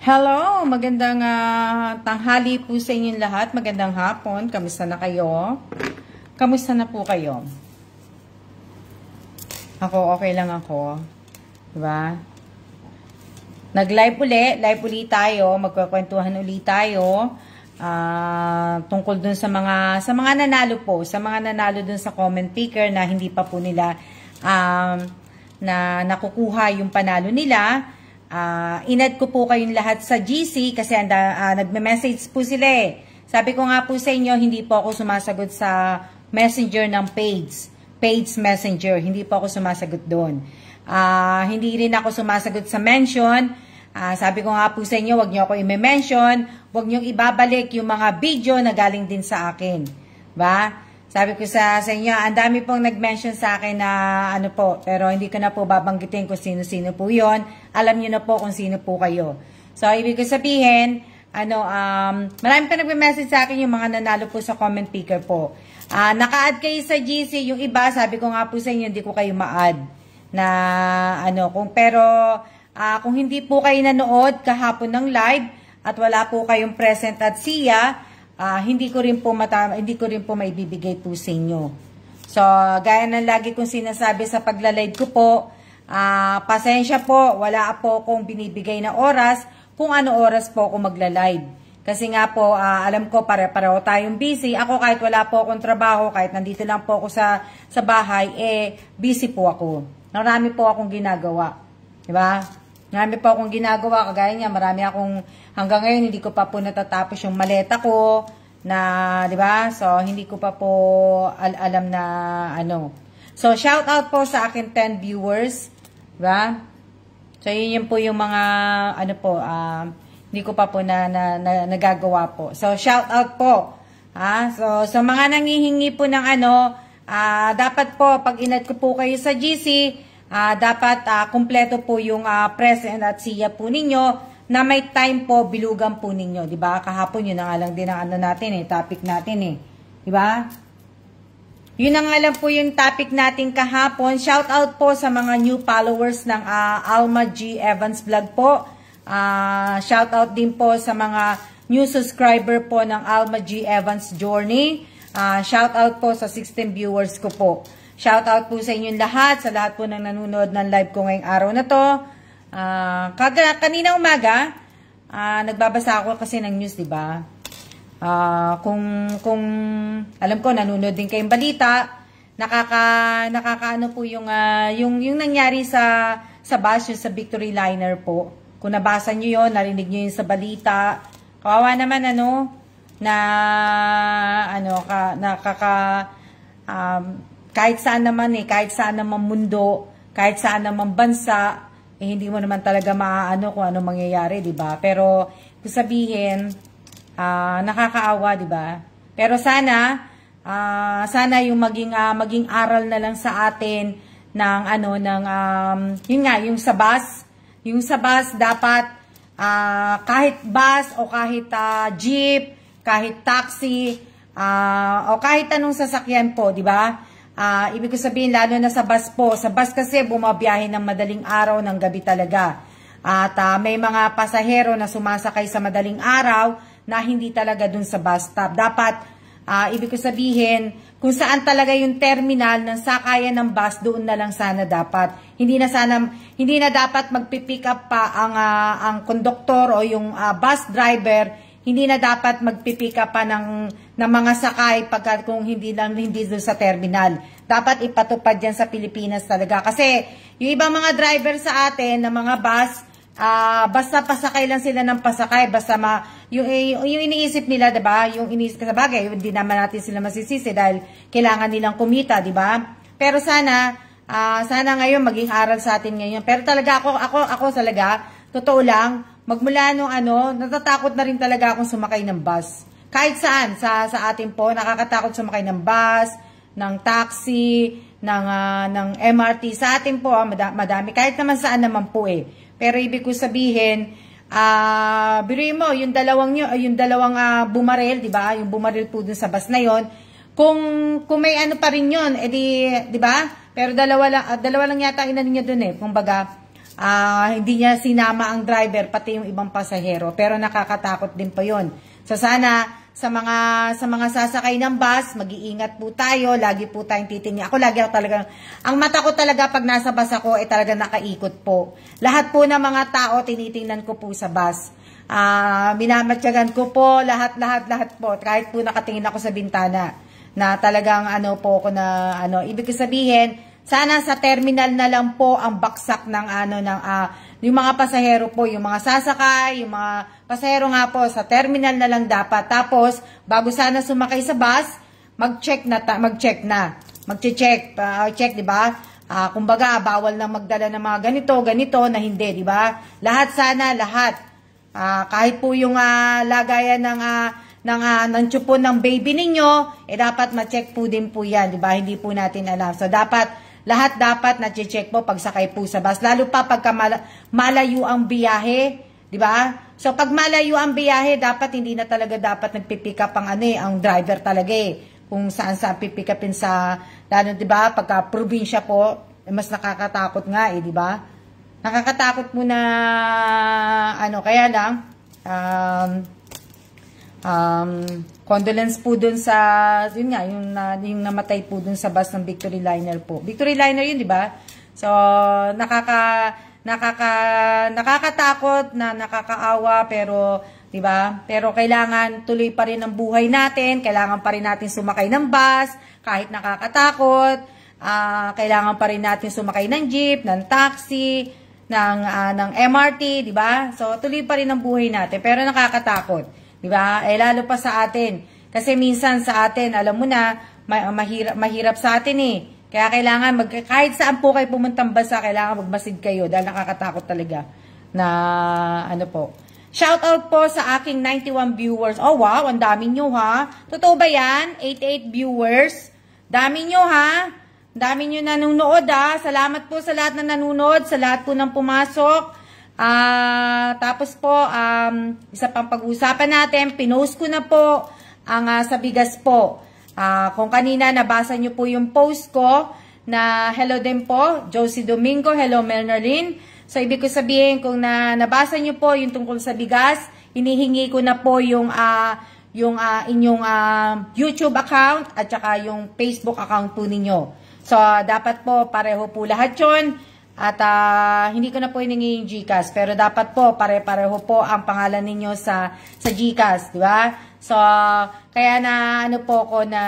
Hello! Magandang uh, tanghali po sa inyong lahat. Magandang hapon. Kamusta na kayo? Kamusta na po kayo? Ako, okay lang ako. Diba? Nag-live ulit. Live ulit tayo. Magkakwentuhan ulit tayo. Uh, tungkol dun sa mga, sa mga nanalo po. Sa mga nanalo dun sa comment picker na hindi pa po nila um, na nakukuha yung panalo nila Uh, inad ko po kayong lahat sa GC kasi anda, uh, nagme-message po sila eh. Sabi ko nga po sa inyo, hindi po ako sumasagot sa messenger ng page. Page messenger. Hindi po ako sumasagot doon. Uh, hindi rin ako sumasagot sa mention. Uh, sabi ko nga po sa inyo, huwag niyo ako i-mention. Huwag niyo ibabalik yung mga video na galing din sa akin. Ba? Sabi ko sa, sa inyo, ang dami pong nag-mention sa akin na ano po, pero hindi ko na po babanggitin kung sino-sino po yon. Alam niyo na po kung sino po kayo. So, ibig ko sabihin, ano, um, marami pa nag message sa akin yung mga nanalo po sa comment picker po. Uh, naka-add kayo sa GC, yung iba, sabi ko nga po sa inyo, hindi ko kayo ma-add. Na, ano, kung pero, uh, kung hindi po kayo nanood kahapon ng live, at wala po kayong present at siya, uh, hindi ko rin po mata hindi ko rin po maibibigay po sa inyo. So, gaya ng lagi kong sinasabi sa pagla-live ko po, uh, pasensya po, wala po akong binibigay na oras kung ano oras po ako magla-live. Kasi nga po, uh, alam ko pare-pareho tayong busy. Ako kahit wala po akong trabaho, kahit nandito lang po ako sa, sa bahay, eh busy po ako. Marami po akong ginagawa. Diba? Marami pa akong ginagawa. Kagaya niya, marami akong, hanggang ngayon, hindi ko pa po natatapos yung maleta ko na, di ba? So, hindi ko pa po al alam na ano. So, shout out po sa akin 10 viewers. Di ba? So, yun, yun po yung mga, ano po, uh, hindi ko pa po na, na, na nagagawa po. So, shout out po. Ha? So, so mga nanghihingi po ng ano, uh, dapat po, pag inad ko po kayo sa GC, Uh, dapat uh, kumpleto po yung uh, ah, present at siya po ninyo na may time po bilugan po ninyo. 'di ba Kahapon yun ang nga lang din ang ano natin eh, topic natin eh. 'Di ba Yun ang nga lang po yung topic natin kahapon. Shout out po sa mga new followers ng uh, Alma G. Evans Vlog po. Uh, shout out din po sa mga new subscriber po ng Alma G. Evans Journey. Uh, shout out po sa 16 viewers ko po. Shout out po sa inyong lahat, sa lahat po ng nanonood ng live ko ngayong araw na to. Uh, kaga, kanina umaga, uh, nagbabasa ako kasi ng news, di ba? Uh, kung, kung, alam ko, nanonood din kayong balita, nakaka, nakakaano po yung, uh, yung, yung nangyari sa, sa bash, sa victory liner po. Kung nabasa nyo yon narinig nyo yun sa balita, kawawa naman ano, na, ano, ka, nakaka, um, kahit saan naman eh, kahit saan naman mundo, kahit saan naman bansa, eh, hindi mo naman talaga maaano kung ano mangyayari, di ba? Pero, kung sabihin, uh, nakakaawa, di ba? Pero sana, uh, sana yung maging, uh, maging aral na lang sa atin ng ano, ng, um, yun nga, yung sa bus, yung sa bus dapat, uh, kahit bus o kahit uh, jeep, kahit taxi, uh, o kahit anong sasakyan po, di ba? Uh, ibig ko sabihin, lalo na sa bus po. Sa bus kasi, bumabiyahe ng madaling araw ng gabi talaga. At uh, may mga pasahero na sumasakay sa madaling araw na hindi talaga dun sa bus stop. Dapat, uh, ibig sabihin, kung saan talaga yung terminal ng sakayan ng bus, doon na lang sana dapat. Hindi na sana hindi na dapat magpi-pick up pa ang uh, ang konduktor o yung uh, bus driver, hindi na dapat magpi-pick up pa ng na mga sakay pagka kung hindi lang hindi doon sa terminal. Dapat ipatupad yan sa Pilipinas talaga. Kasi yung iba mga driver sa atin na mga bus, uh, basta pasakay lang sila ng pasakay, basta ma, yung, yung, iniisip nila, 'di ba Yung iniisip kasi bagay, hindi naman natin sila masisisi dahil kailangan nilang kumita, 'di ba Pero sana, uh, sana ngayon maging aral sa atin ngayon. Pero talaga ako, ako, ako talaga, totoo lang, magmula nung ano, natatakot na rin talaga akong sumakay ng bus kahit saan sa sa atin po nakakatakot sumakay ng bus, ng taxi, ng uh, ng MRT sa atin po ah, madami kahit naman saan naman po eh. Pero ibig ko sabihin ah uh, biruin mo yung dalawang yung dalawang uh, bumaril, 'di ba? Yung bumarel po dun sa bus na 'yon. Kung kung may ano pa rin 'yon, edi eh 'di ba? Pero dalawa lang uh, ah, dalawa lang yata inano niya doon eh. Kumbaga uh, hindi niya sinama ang driver pati yung ibang pasahero pero nakakatakot din pa yon so sana sa mga sa mga sasakay ng bus, mag-iingat po tayo, lagi po tayong titingin. Ako lagi ako talaga, ang mata ko talaga pag nasa bus ako ay eh, talaga nakaikot po. Lahat po ng mga tao tinitingnan ko po sa bus. Uh, ah, minamatyagan ko po lahat-lahat-lahat po. Kahit po nakatingin ako sa bintana na talagang ano po ako na ano, ibig sabihin, sana sa terminal na lang po ang baksak ng ano ng uh, yung mga pasahero po, yung mga sasakay, yung mga pasahero nga po sa terminal na lang dapat. Tapos, bago sana sumakay sa bus, mag-check na mag-check na. Mag-check, uh, ah, check, 'di ba? Uh, kumbaga, bawal na magdala ng mga ganito, ganito na hindi, 'di ba? Lahat sana, lahat. Uh, kahit po yung uh, lagayan ng uh, ng uh, ng tsupon ng baby ninyo, eh dapat ma-check po din po 'yan, 'di ba? Hindi po natin alam. So dapat lahat dapat na-check po pag sakay po sa bus. Lalo pa pagka malayo ang biyahe, di ba? So pag malayo ang biyahe, dapat hindi na talaga dapat nagpipick up ang ano eh, ang driver talaga eh. Kung saan saan pipick upin sa lalo 'di ba pagka probinsya po, eh, mas nakakatakot nga eh, di ba? Nakakatakot mo na ano kaya lang um, Um, condolence po dun sa, yun nga, yung, na, yung namatay po dun sa bus ng Victory Liner po. Victory Liner yun, di ba? So, nakaka, nakaka, nakakatakot na nakakaawa, pero, di ba? Pero kailangan tuloy pa rin ang buhay natin, kailangan pa rin natin sumakay ng bus, kahit nakakatakot, uh, kailangan pa rin natin sumakay ng jeep, ng taxi, ng, uh, ng MRT, di ba? So, tuloy pa rin ang buhay natin, pero nakakatakot. 'Di ba? Eh lalo pa sa atin. Kasi minsan sa atin, alam mo na, ma mahirap mahirap sa atin eh. Kaya kailangan mag kahit saan po kayo pumuntang basa, kailangan magmasid kayo dahil nakakatakot talaga na ano po. Shout out po sa aking 91 viewers. Oh wow, ang dami nyo ha. Totoo ba 'yan? 88 viewers. Dami nyo ha. Dami nyo nanonood ha. Salamat po sa lahat na nanonood, sa lahat po ng pumasok. Uh, tapos po, um, isa pang pag-uusapan natin, pinost ko na po ang uh, sa bigas po. Uh, kung kanina nabasa niyo po yung post ko na hello din po, Josie Domingo, hello Melnerlin. So, ibig ko sabihin, kung na, nabasa niyo po yung tungkol sa bigas, hinihingi ko na po yung, uh, yung uh, inyong uh, YouTube account at saka yung Facebook account po ninyo. So, dapat po pareho po lahat yon at uh, hindi ko na po hiningi yung GCash, pero dapat po pare-pareho po ang pangalan ninyo sa sa GCash, di ba? So kaya na ano po ko na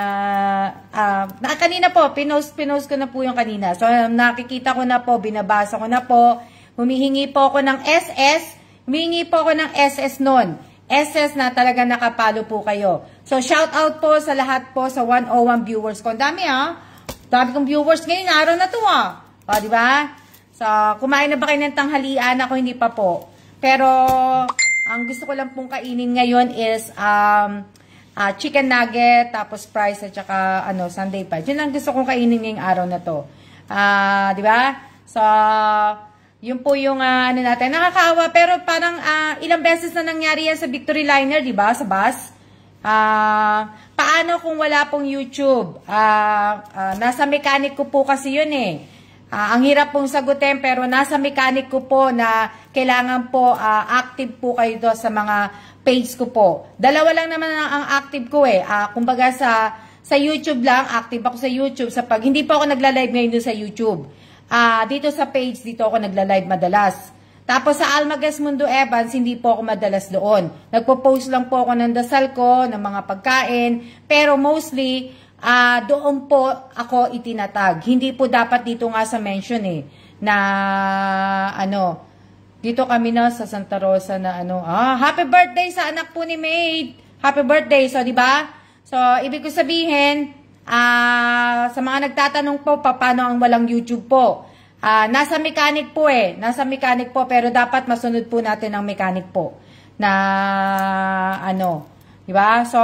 uh, na kanina po pinost pinost ko na po yung kanina. So nakikita ko na po, binabasa ko na po. Humihingi po ako ng SS, humihingi po ako ng SS noon. SS na talaga nakapalo po kayo. So shout out po sa lahat po sa 101 viewers ko. Ang dami ah. Dami kong viewers ngayon araw na to ah. O, ah, di ba? So, kumain na ba kayo ng tanghalian? Ako hindi pa po. Pero, ang gusto ko lang pong kainin ngayon is um, uh, chicken nugget, tapos fries, at saka ano, sunday pie. Yun ang gusto kong kainin ngayong araw na to. Uh, di ba? So, yun po yung uh, ano natin. Nakakaawa, pero parang uh, ilang beses na nangyari yan sa Victory Liner, di ba? Sa bus. Uh, paano kung wala pong YouTube? Uh, uh, nasa mechanic ko po kasi yun eh. Uh, ang hirap pong sagutin pero nasa mechanic ko po na kailangan po uh, active po kayo do sa mga page ko po. Dalawa lang naman ang active ko eh. Uh, kumbaga sa sa YouTube lang, active ako sa YouTube. Sa pag, hindi po ako nagla-live ngayon sa YouTube. Uh, dito sa page, dito ako nagla-live madalas. Tapos sa Almagas Mundo Evans, hindi po ako madalas doon. Nagpo-post lang po ako ng dasal ko, ng mga pagkain. Pero mostly, uh, doon po ako itinatag. Hindi po dapat dito nga sa mention eh, na ano, dito kami na sa Santa Rosa na ano, ah, happy birthday sa anak po ni Maid. Happy birthday. So, di ba? So, ibig ko sabihin, ah, sa mga nagtatanong po, paano ang walang YouTube po? Ah, nasa mechanic po eh. Nasa mechanic po, pero dapat masunod po natin ang mechanic po. Na, ano, di ba? So,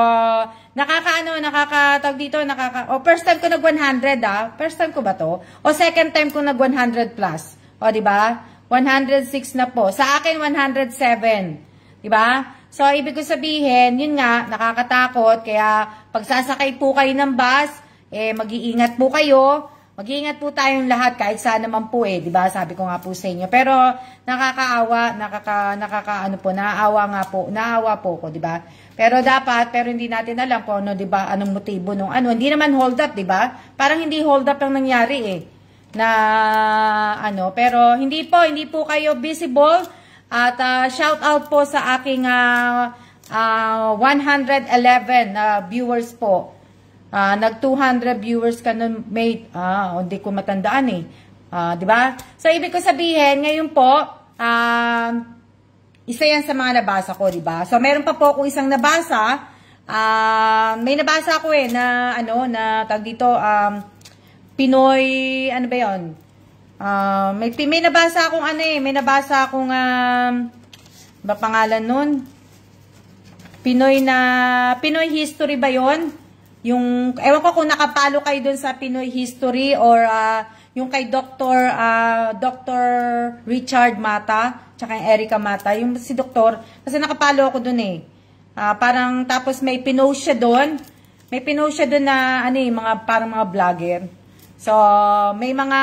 Nakakaano, nakakatag dito, nakaka... O, oh, first time ko nag-100, ah. First time ko ba to? O, second time ko nag-100 plus. O, di ba? 106 na po. Sa akin, 107. Di ba? So, ibig ko sabihin, yun nga, nakakatakot. Kaya, pagsasakay po kayo ng bus, eh, mag-iingat po kayo. Mag-iingat po tayong lahat kahit saan naman po eh, 'di ba? Sabi ko nga po sa inyo. Pero nakakaawa, nakaka nakakaano po, naaawa nga po, naawa po ko, 'di ba? Pero dapat, pero hindi natin alam po ano, 'di ba, anong motibo nung ano. Hindi naman hold up, 'di ba? Parang hindi hold up ang nangyari eh. Na ano, pero hindi po, hindi po kayo visible. At uh, shout out po sa aking uh, uh, 111 uh, viewers po. Uh, nag 200 viewers ka nun, mate. Ah, oh, hindi ko matandaan eh. Ah, 'di ba? So ibig ko sabihin, ngayon po, um uh, isa 'yan sa mga nabasa ko, 'di ba? So meron pa po akong isang nabasa. Uh, may nabasa ako eh na ano na tag dito um Pinoy ano ba 'yon? Uh, ah, may may nabasa akong ano eh, may nabasa akong um ba pangalan nun? Pinoy na Pinoy history ba 'yon? Yung, ewan ko kung nakapalo kayo dun sa Pinoy History or uh, yung kay Dr. Uh, Dr. Richard Mata, tsaka yung Erika Mata, yung si Dr. Kasi nakapalo ako dun eh. Uh, parang tapos may pinost siya dun. May pinost siya dun na ano eh, mga, parang mga vlogger. So, may mga,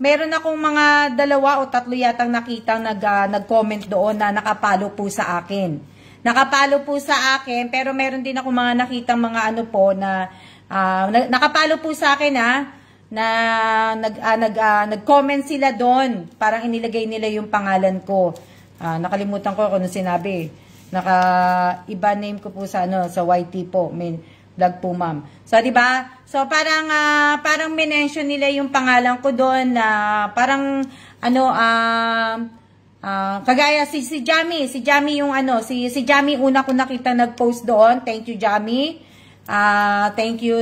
meron akong mga dalawa o tatlo yatang nakita nag, uh, nag-comment doon na nakapalo po sa akin. Nakapalo po sa akin, pero meron din ako mga nakitang mga ano po na uh, nakapalo po sa akin ha, ah, na nag, uh, nag, uh, nag-comment sila doon. Parang inilagay nila yung pangalan ko. Uh, nakalimutan ko kung ano sinabi. Naka, iba name ko po sa, ano, sa YT po. May, vlog po ma'am. So, di ba? So, parang, uh, parang minention nila yung pangalan ko doon na uh, parang, ano, ah, uh, Uh, kagaya si si Jami, si Jami yung ano, si si Jami una ko nakita nag-post doon. Thank you Jami. Uh, thank you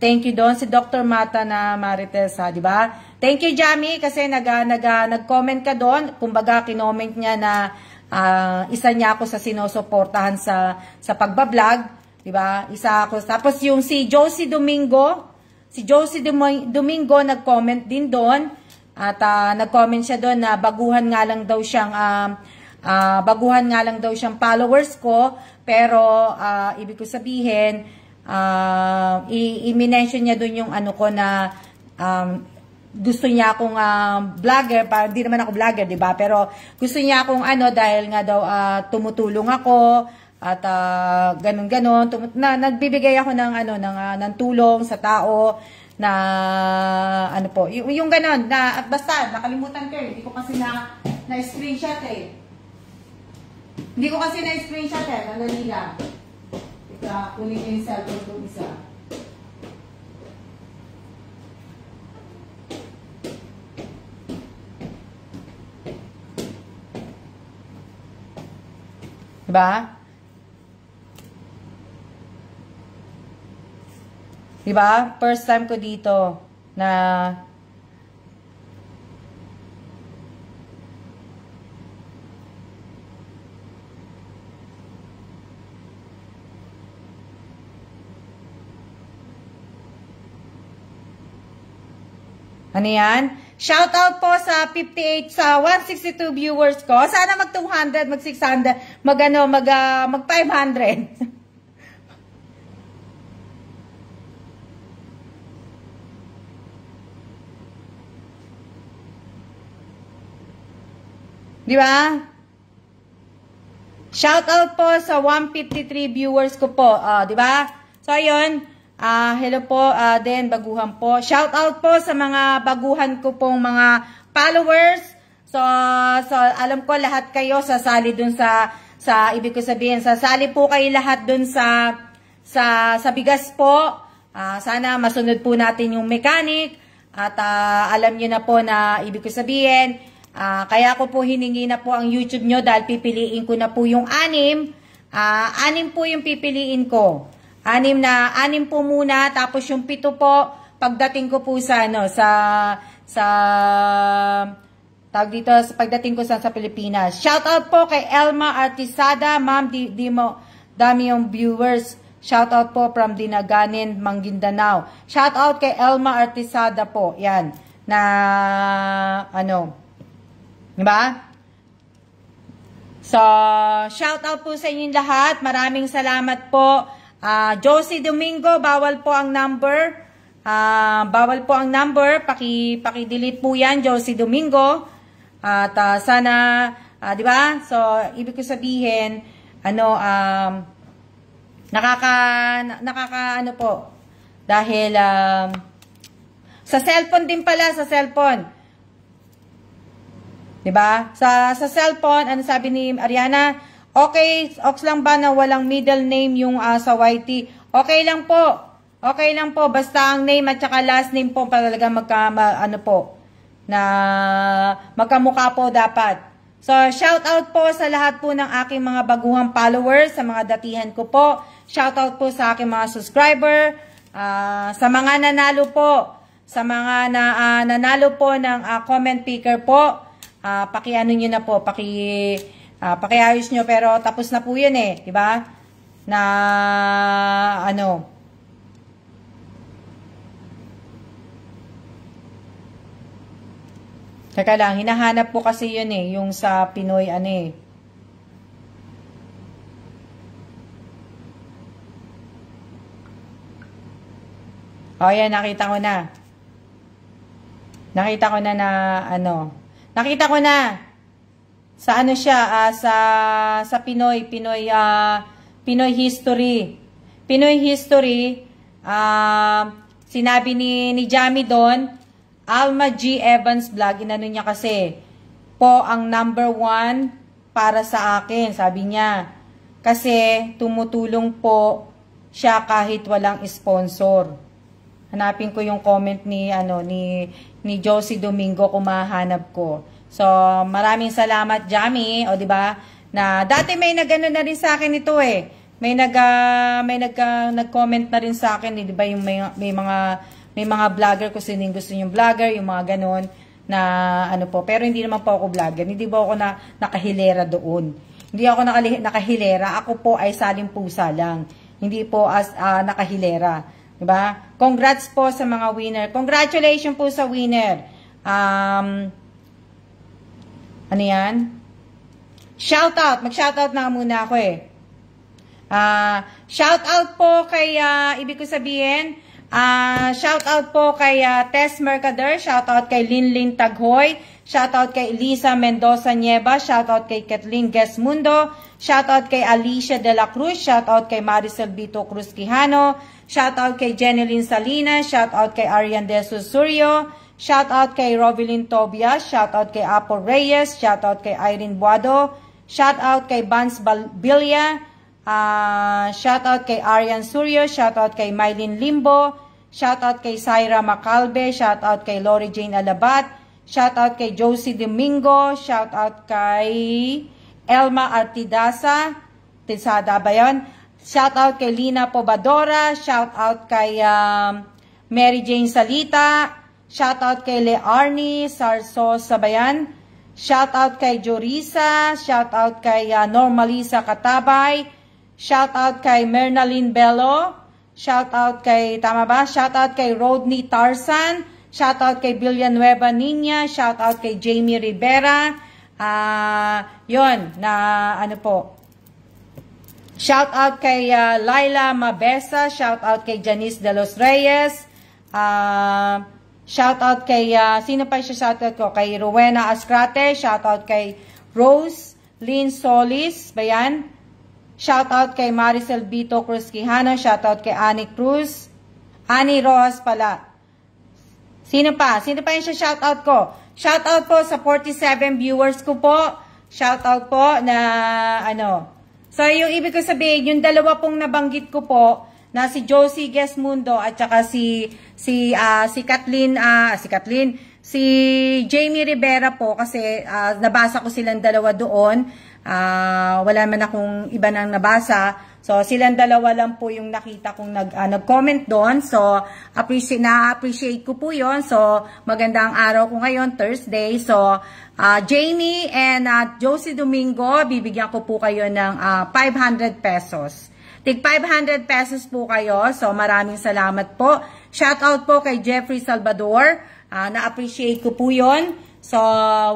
thank you doon si Dr. Mata na Marites, di ba? Thank you Jami kasi nag ah, nag nag-comment ka doon. Kumbaga kinoment niya na uh, isa niya ako sa sinusuportahan sa sa pagba-vlog, di ba? Isa ako. Tapos yung si Josie Domingo, si Josie Domingo nag-comment din doon. At uh, nag-comment siya doon na baguhan nga lang daw siyang um, uh, baguhan nga lang daw siyang followers ko pero uh, ibig ko sabihin uh, i-mention niya doon yung ano ko na um, gusto niya akong uh, vlogger para hindi naman ako vlogger 'di ba pero gusto niya akong ano dahil nga daw uh, tumutulong ako at uh, ganun-ganun na nagbibigay ako ng ano ng, uh, ng tulong sa tao na ano po, yung, yung ganun, na basta, nakalimutan ko, hindi ko kasi na, na screenshot eh. Hindi ko kasi na screenshot eh, nandali eh, lang. Ika, kunin ko yung cellphone ko isa. Diba? 'Di ba? First time ko dito na Ano yan? Shout out po sa 58 sa 162 viewers ko. Sana mag 200, mag 600, mag ano, mag uh, mag 500. Di ba? Shout out po sa 153 viewers ko po. Uh, Di ba? So, ayun. Uh, hello po, uh, Den, baguhan po. Shout out po sa mga baguhan ko pong mga followers. So, so alam ko lahat kayo sasali dun sa, sa ibig ko sabihin, sasali po kayo lahat dun sa, sa, sa bigas po. Uh, sana masunod po natin yung mechanic. At uh, alam niyo na po na ibig ko sabihin, Uh, kaya ko po hiningi na po ang YouTube nyo dahil pipiliin ko na po yung anim. Uh, anim po yung pipiliin ko. Anim na, anim po muna, tapos yung pito po, pagdating ko po sa, ano, sa, sa, tawag dito, sa pagdating ko sa, sa Pilipinas. Shout out po kay Elma Artisada, ma'am, di, di mo, dami yung viewers. Shout out po from Dinaganin, Manggindanao. Shout out kay Elma Artisada po, yan, na, ano, Di ba? So, shout out po sa inyong lahat. Maraming salamat po. Uh, Josie Domingo, bawal po ang number. Uh, bawal po ang number. Paki, paki-delete po yan, Josie Domingo. At uh, sana, uh, di ba? So, ibig ko sabihin, ano, um, nakaka, nakaka, ano po, dahil, um, sa cellphone din pala, sa cellphone. Diba? Sa sa cellphone, ano sabi ni Ariana? Okay, ox lang ba na walang middle name yung uh, sa YT? Okay lang po. Okay lang po basta ang name at saka last name po talaga magka ma, ano po na magkamukha po dapat. So, shout out po sa lahat po ng aking mga baguhang followers, sa mga datihan ko po. Shout out po sa aking mga subscriber, uh, sa mga nanalo po, sa mga na, uh, nanalo po ng uh, comment picker po uh, pakiano nyo na po, paki, uh, pakiayos nyo, pero tapos na po yun eh, di ba? Na, ano, Teka lang, hinahanap po kasi yun eh, yung sa Pinoy, ano eh, O, oh, yan, nakita ko na. Nakita ko na na, ano, Nakita ko na sa ano siya uh, sa sa Pinoy Pinoy uh, Pinoy history. Pinoy history uh, sinabi ni ni Jamie Don Alma G Evans vlog inano niya kasi po ang number one para sa akin sabi niya kasi tumutulong po siya kahit walang sponsor. Hanapin ko yung comment ni ano ni ni Josie Domingo kung mahanap ko. So, maraming salamat, Jami. O, di ba? Na, dati may nagano na rin sa akin ito eh. May nag uh, may nag uh, nag-comment na rin sa akin, eh, 'di ba, yung may, may mga may mga vlogger ko sining gusto yung vlogger, yung mga ganun na ano po. Pero hindi naman po ako vlogger. Hindi ba ako na nakahilera doon? Hindi ako nakahilera. Ako po ay saling pusa lang. Hindi po as uh, nakahilera. Diba? Congrats po sa mga winner. Congratulations po sa winner. Um, ano yan? out. mag shout out na muna ako eh. Uh, ah, out po kay, uh, ibig ko sabihin, uh, ah, out po kay uh, Tess Mercader. out kay Linlin Taghoy. shout out kay Elisa Mendoza Nieva. out kay Kathleen shout out kay Alicia De La Cruz. out kay Maricel Bito Cruz Quijano. Shoutout kay Jeneline Salinas. Shoutout kay Arian De Susurio. Shoutout kay Rovelyn Tobias. Shoutout kay Apo Reyes. Shoutout kay Irene Buado. Shoutout kay Bans Bilya. Uh, shoutout kay Arian Suryo. Shoutout kay Mylene Limbo. Shoutout kay Syra Macalbe. Shoutout kay Lori Jane Alabat. Shoutout kay Josie Domingo. Shoutout kay Elma Artidasa. Tisada ba yun? Shout out kay Lina Pobadora, shout out kay um, Mary Jane Salita, shout out kay Le Arnie Sarso Sabayan, shout out kay Jorisa, shout out kay uh, Normalisa Katabay, shout out kay Mernalyn Bello, shout out kay tama ba? Shout out kay Rodney Tarsan, shout out kay Villanueva Niña, shout out kay Jamie Rivera. Ah, uh, 'yon na ano po Shout out kay uh, Laila Mabesa, shout out kay Janice De Los Reyes. Uh, shout out kay uh, sino pa siya shout out ko? Kay Rowena Ascrate, shout out kay Rose Lynn Solis, bayan. Shout out kay Maricel Bito Cruz Quijano, shout out kay Annie Cruz. Annie Rojas pala. Sino pa? Sino pa yung siya shout out ko? Shout out po sa 47 viewers ko po. Shout out po na ano, So, yung ibig ko sabihin, yung dalawa pong nabanggit ko po, na si Josie Guesmundo at saka si si uh, si Kathleen uh, si Kathleen si Jamie Rivera po kasi uh, nabasa ko silang dalawa doon uh, wala man akong iba nang nabasa So, silang dalawa lang po yung nakita kong nag, uh, nag-comment doon. So, appreciate, na-appreciate ko po yon So, magandang araw ko ngayon, Thursday. So, uh, ah, Jamie and uh, Josie Domingo, bibigyan ko po kayo ng uh, 500 pesos. Tig 500 pesos po kayo. So, maraming salamat po. Shout out po kay Jeffrey Salvador. Uh, na-appreciate ko po yon So,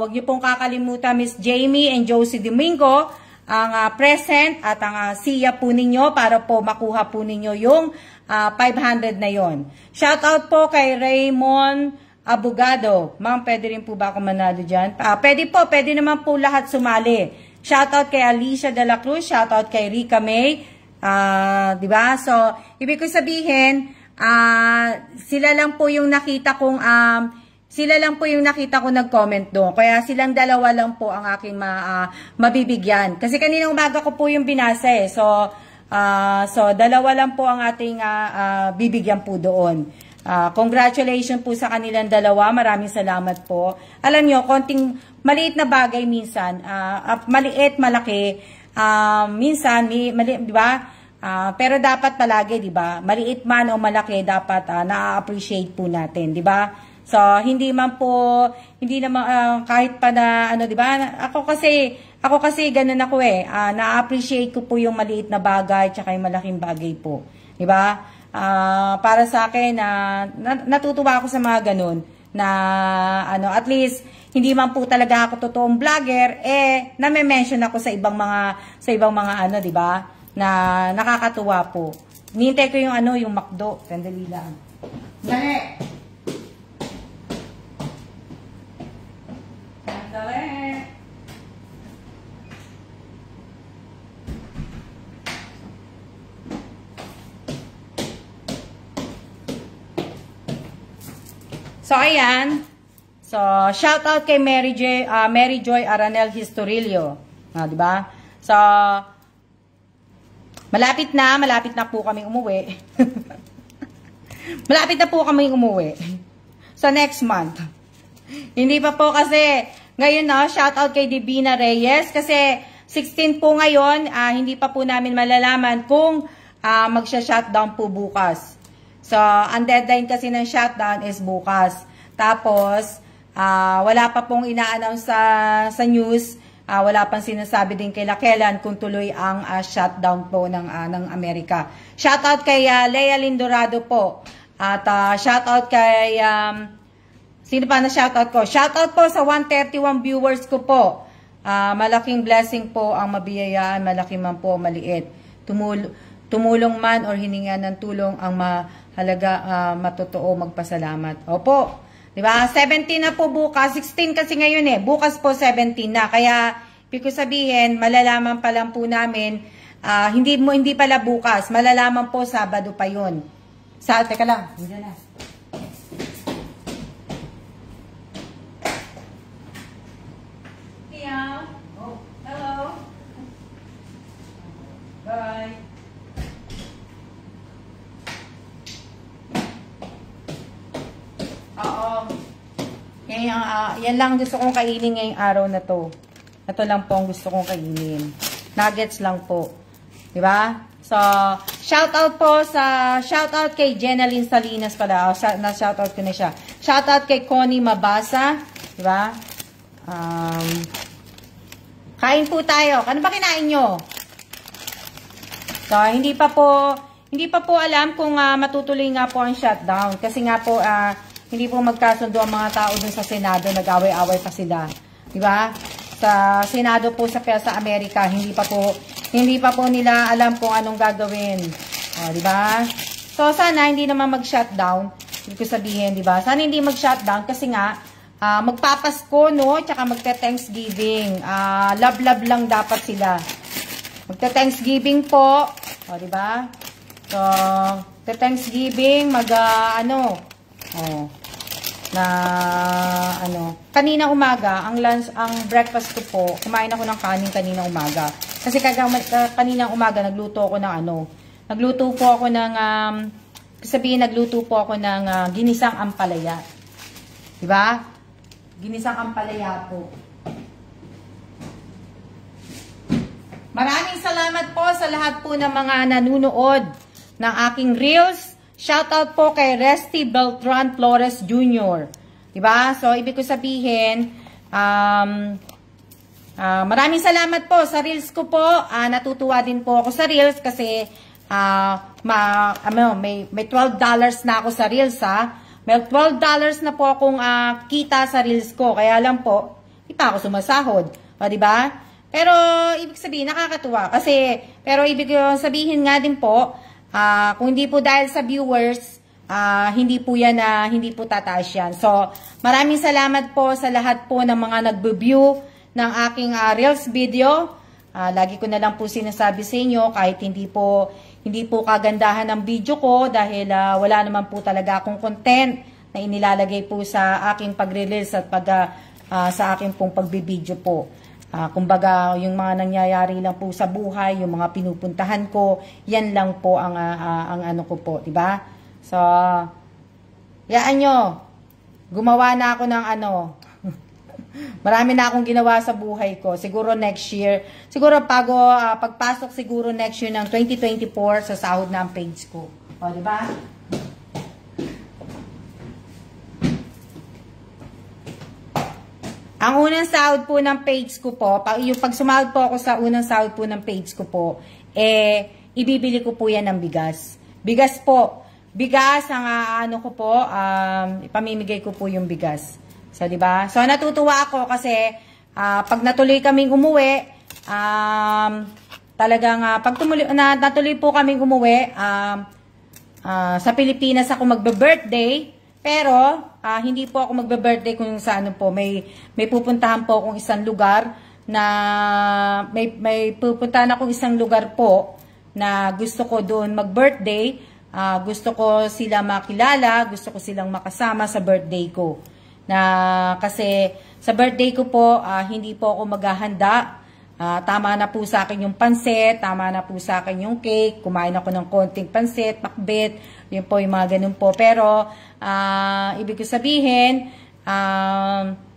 wag niyo pong kakalimutan Miss Jamie and Josie Domingo ang uh, present at ang uh, siya po ninyo para po makuha po ninyo yung uh, ah, 500 na yon. Shout out po kay Raymond Abogado. Ma'am, pwede rin po ba ako manalo dyan? Uh, pwede po, pwede naman po lahat sumali. Shout out kay Alicia De La Cruz, shout out kay Rica May. Uh, 'di So, ibig ko sabihin, uh, sila lang po yung nakita kong um, sila lang po yung nakita ko nag-comment doon. Kaya silang dalawa lang po ang aking ma, uh, mabibigyan. Kasi kaninang umaga ko po yung binasa eh. So, uh, so dalawa lang po ang ating uh, uh, bibigyan po doon. Uh, congratulations po sa kanilang dalawa. Maraming salamat po. Alam nyo, konting maliit na bagay minsan. Uh, maliit, malaki. Uh, minsan, may, mali, di ba? Uh, pero dapat palagi, 'di ba? Maliit man o malaki, dapat uh, na-appreciate po natin, 'di ba? So, hindi man po, hindi naman, uh, kahit pa na, ano, di ba? Ako kasi, ako kasi ganun ako eh. Uh, na-appreciate ko po yung maliit na bagay tsaka yung malaking bagay po. Di ba? Uh, para sa akin, uh, natutuwa ako sa mga ganun na ano at least hindi man po talaga ako totoong vlogger eh na-mention ako sa ibang mga sa ibang mga ano 'di ba na nakakatuwa po. Nintay ko yung ano yung McDo, sandali lang. Dali. So, ayan. So, shout out kay Mary, J, uh, Mary Joy Aranel Historilio. Uh, ah, di ba? So, malapit na, malapit na po kaming umuwi. malapit na po kaming umuwi. Sa so, next month. Hindi pa po kasi, ngayon na, no, shout out kay Divina Reyes kasi 16 po ngayon, uh, hindi pa po namin malalaman kung uh, magsha-shutdown po bukas. So, ang deadline kasi ng shutdown is bukas. Tapos, uh, wala pa pong ina-announce sa, sa news. Uh, wala pang sinasabi din kay Lakelan kung tuloy ang uh, shutdown po ng, uh, ng Amerika. Shoutout kay uh, Lea Lindorado po. At uh, shoutout kay... Um, sino pa na shoutout ko? Shoutout po sa 131 viewers ko po. Uh, malaking blessing po ang mabiyayaan, malaki man po, maliit. Tumul tumulong man or hininga ng tulong ang ma halaga uh, matotoo magpasalamat. Opo. 'Di ba? 17 na po bukas, 16 kasi ngayon eh. Bukas po 17 na. Kaya piko sabihin, malalaman pa lang po namin uh, hindi mo hindi pala bukas, malalaman po Sabado pa 'yon. Sa teka lang. Diyan na. Hello. Oh, hello. Bye. Oo. Yan, yung, uh, yan lang gusto kong kainin ngayong araw na to. Ito lang po ang gusto kong kainin. Nuggets lang po. ba? Diba? So, shout out po sa shout out kay Jenaline Salinas pala. O, ah, na shout out ko na siya. Shout out kay Connie Mabasa, 'di ba? Um, kain po tayo. Ano ba kinain nyo? So, hindi pa po hindi pa po alam kung uh, matutuloy nga po ang shutdown kasi nga po uh, hindi po magkasundo ang mga tao dun sa Senado, nag-away-away pa sila. Di ba? Sa Senado po sa sa Amerika, hindi pa po hindi pa po nila alam kung anong gagawin. Oh, di ba? So sana hindi naman mag-shutdown. Ibig ko sabihin, di ba? Sana hindi mag-shutdown kasi nga uh, magpapasko, no? Tsaka magte-Thanksgiving. Uh, love-love lang dapat sila. Magte-Thanksgiving po. O, oh, di ba? So, te-Thanksgiving, mag, uh, oh, na ano. Kanina umaga, ang lunch, ang breakfast ko po, kumain ako ng kanin kanina umaga. Kasi kagamit, kanina umaga, nagluto ako ng ano. Nagluto po ako ng, um, sabihin, nagluto po ako ng uh, ginisang ampalaya. Diba? Ginisang ampalaya po. Maraming salamat po sa lahat po ng mga nanunood ng aking reels Shoutout po kay Resty Beltran Flores Jr. Diba? So, ibig ko sabihin, um, uh, maraming salamat po sa Reels ko po. Uh, natutuwa din po ako sa Reels kasi uh, ma, ano, may, may $12 na ako sa Reels ha. May $12 na po akong uh, kita sa Reels ko. Kaya lang po, hindi pa ako sumasahod. O, diba? Pero, ibig sabihin, nakakatuwa. Kasi, pero ibig sabihin nga din po, Uh, kung hindi po dahil sa viewers, uh, hindi po yan na uh, hindi po tataas yan. So, maraming salamat po sa lahat po ng mga nagbe-view ng aking uh, Reels video. Uh, lagi ko na lang po sinasabi sa inyo kahit hindi po hindi po kagandahan ng video ko dahil uh, wala naman po talaga akong content na inilalagay po sa aking pag-release at pag uh, uh, sa aking pong pagbibideo po. Uh, kumbaga, yung mga nangyayari lang po sa buhay, yung mga pinupuntahan ko, yan lang po ang, uh, uh, ang ano ko po, di ba? So, yaan nyo, gumawa na ako ng ano, Marami na akong ginawa sa buhay ko. Siguro next year, siguro pago, uh, pagpasok siguro next year ng 2024, sa sahod na ang page ko. O, di ba? Ang unang sahod po ng page ko po, yung pag sumahod po ako sa unang sahod po ng page ko po, eh, ibibili ko po yan ng bigas. Bigas po. Bigas, ang uh, ano ko po, um, ipamimigay ko po yung bigas. So, di ba? So, natutuwa ako kasi uh, pag natuloy kaming umuwi, um, talagang uh, pag tumuloy, na, natuloy po kaming umuwi, um, uh, sa Pilipinas ako magbe-birthday, pero, uh, hindi po ako magbe-birthday kung sa ano po. May, may pupuntahan po akong isang lugar na may, may pupuntahan akong isang lugar po na gusto ko doon mag-birthday. Uh, gusto ko sila makilala. Gusto ko silang makasama sa birthday ko. Na, kasi sa birthday ko po, uh, hindi po ako maghahanda Uh, tama na po sa akin yung pansit, tama na po sa akin yung cake, kumain ako ng konting pansit, pakbit, yun po yung mga ganun po. Pero, uh, ibig ko sabihin, um, uh,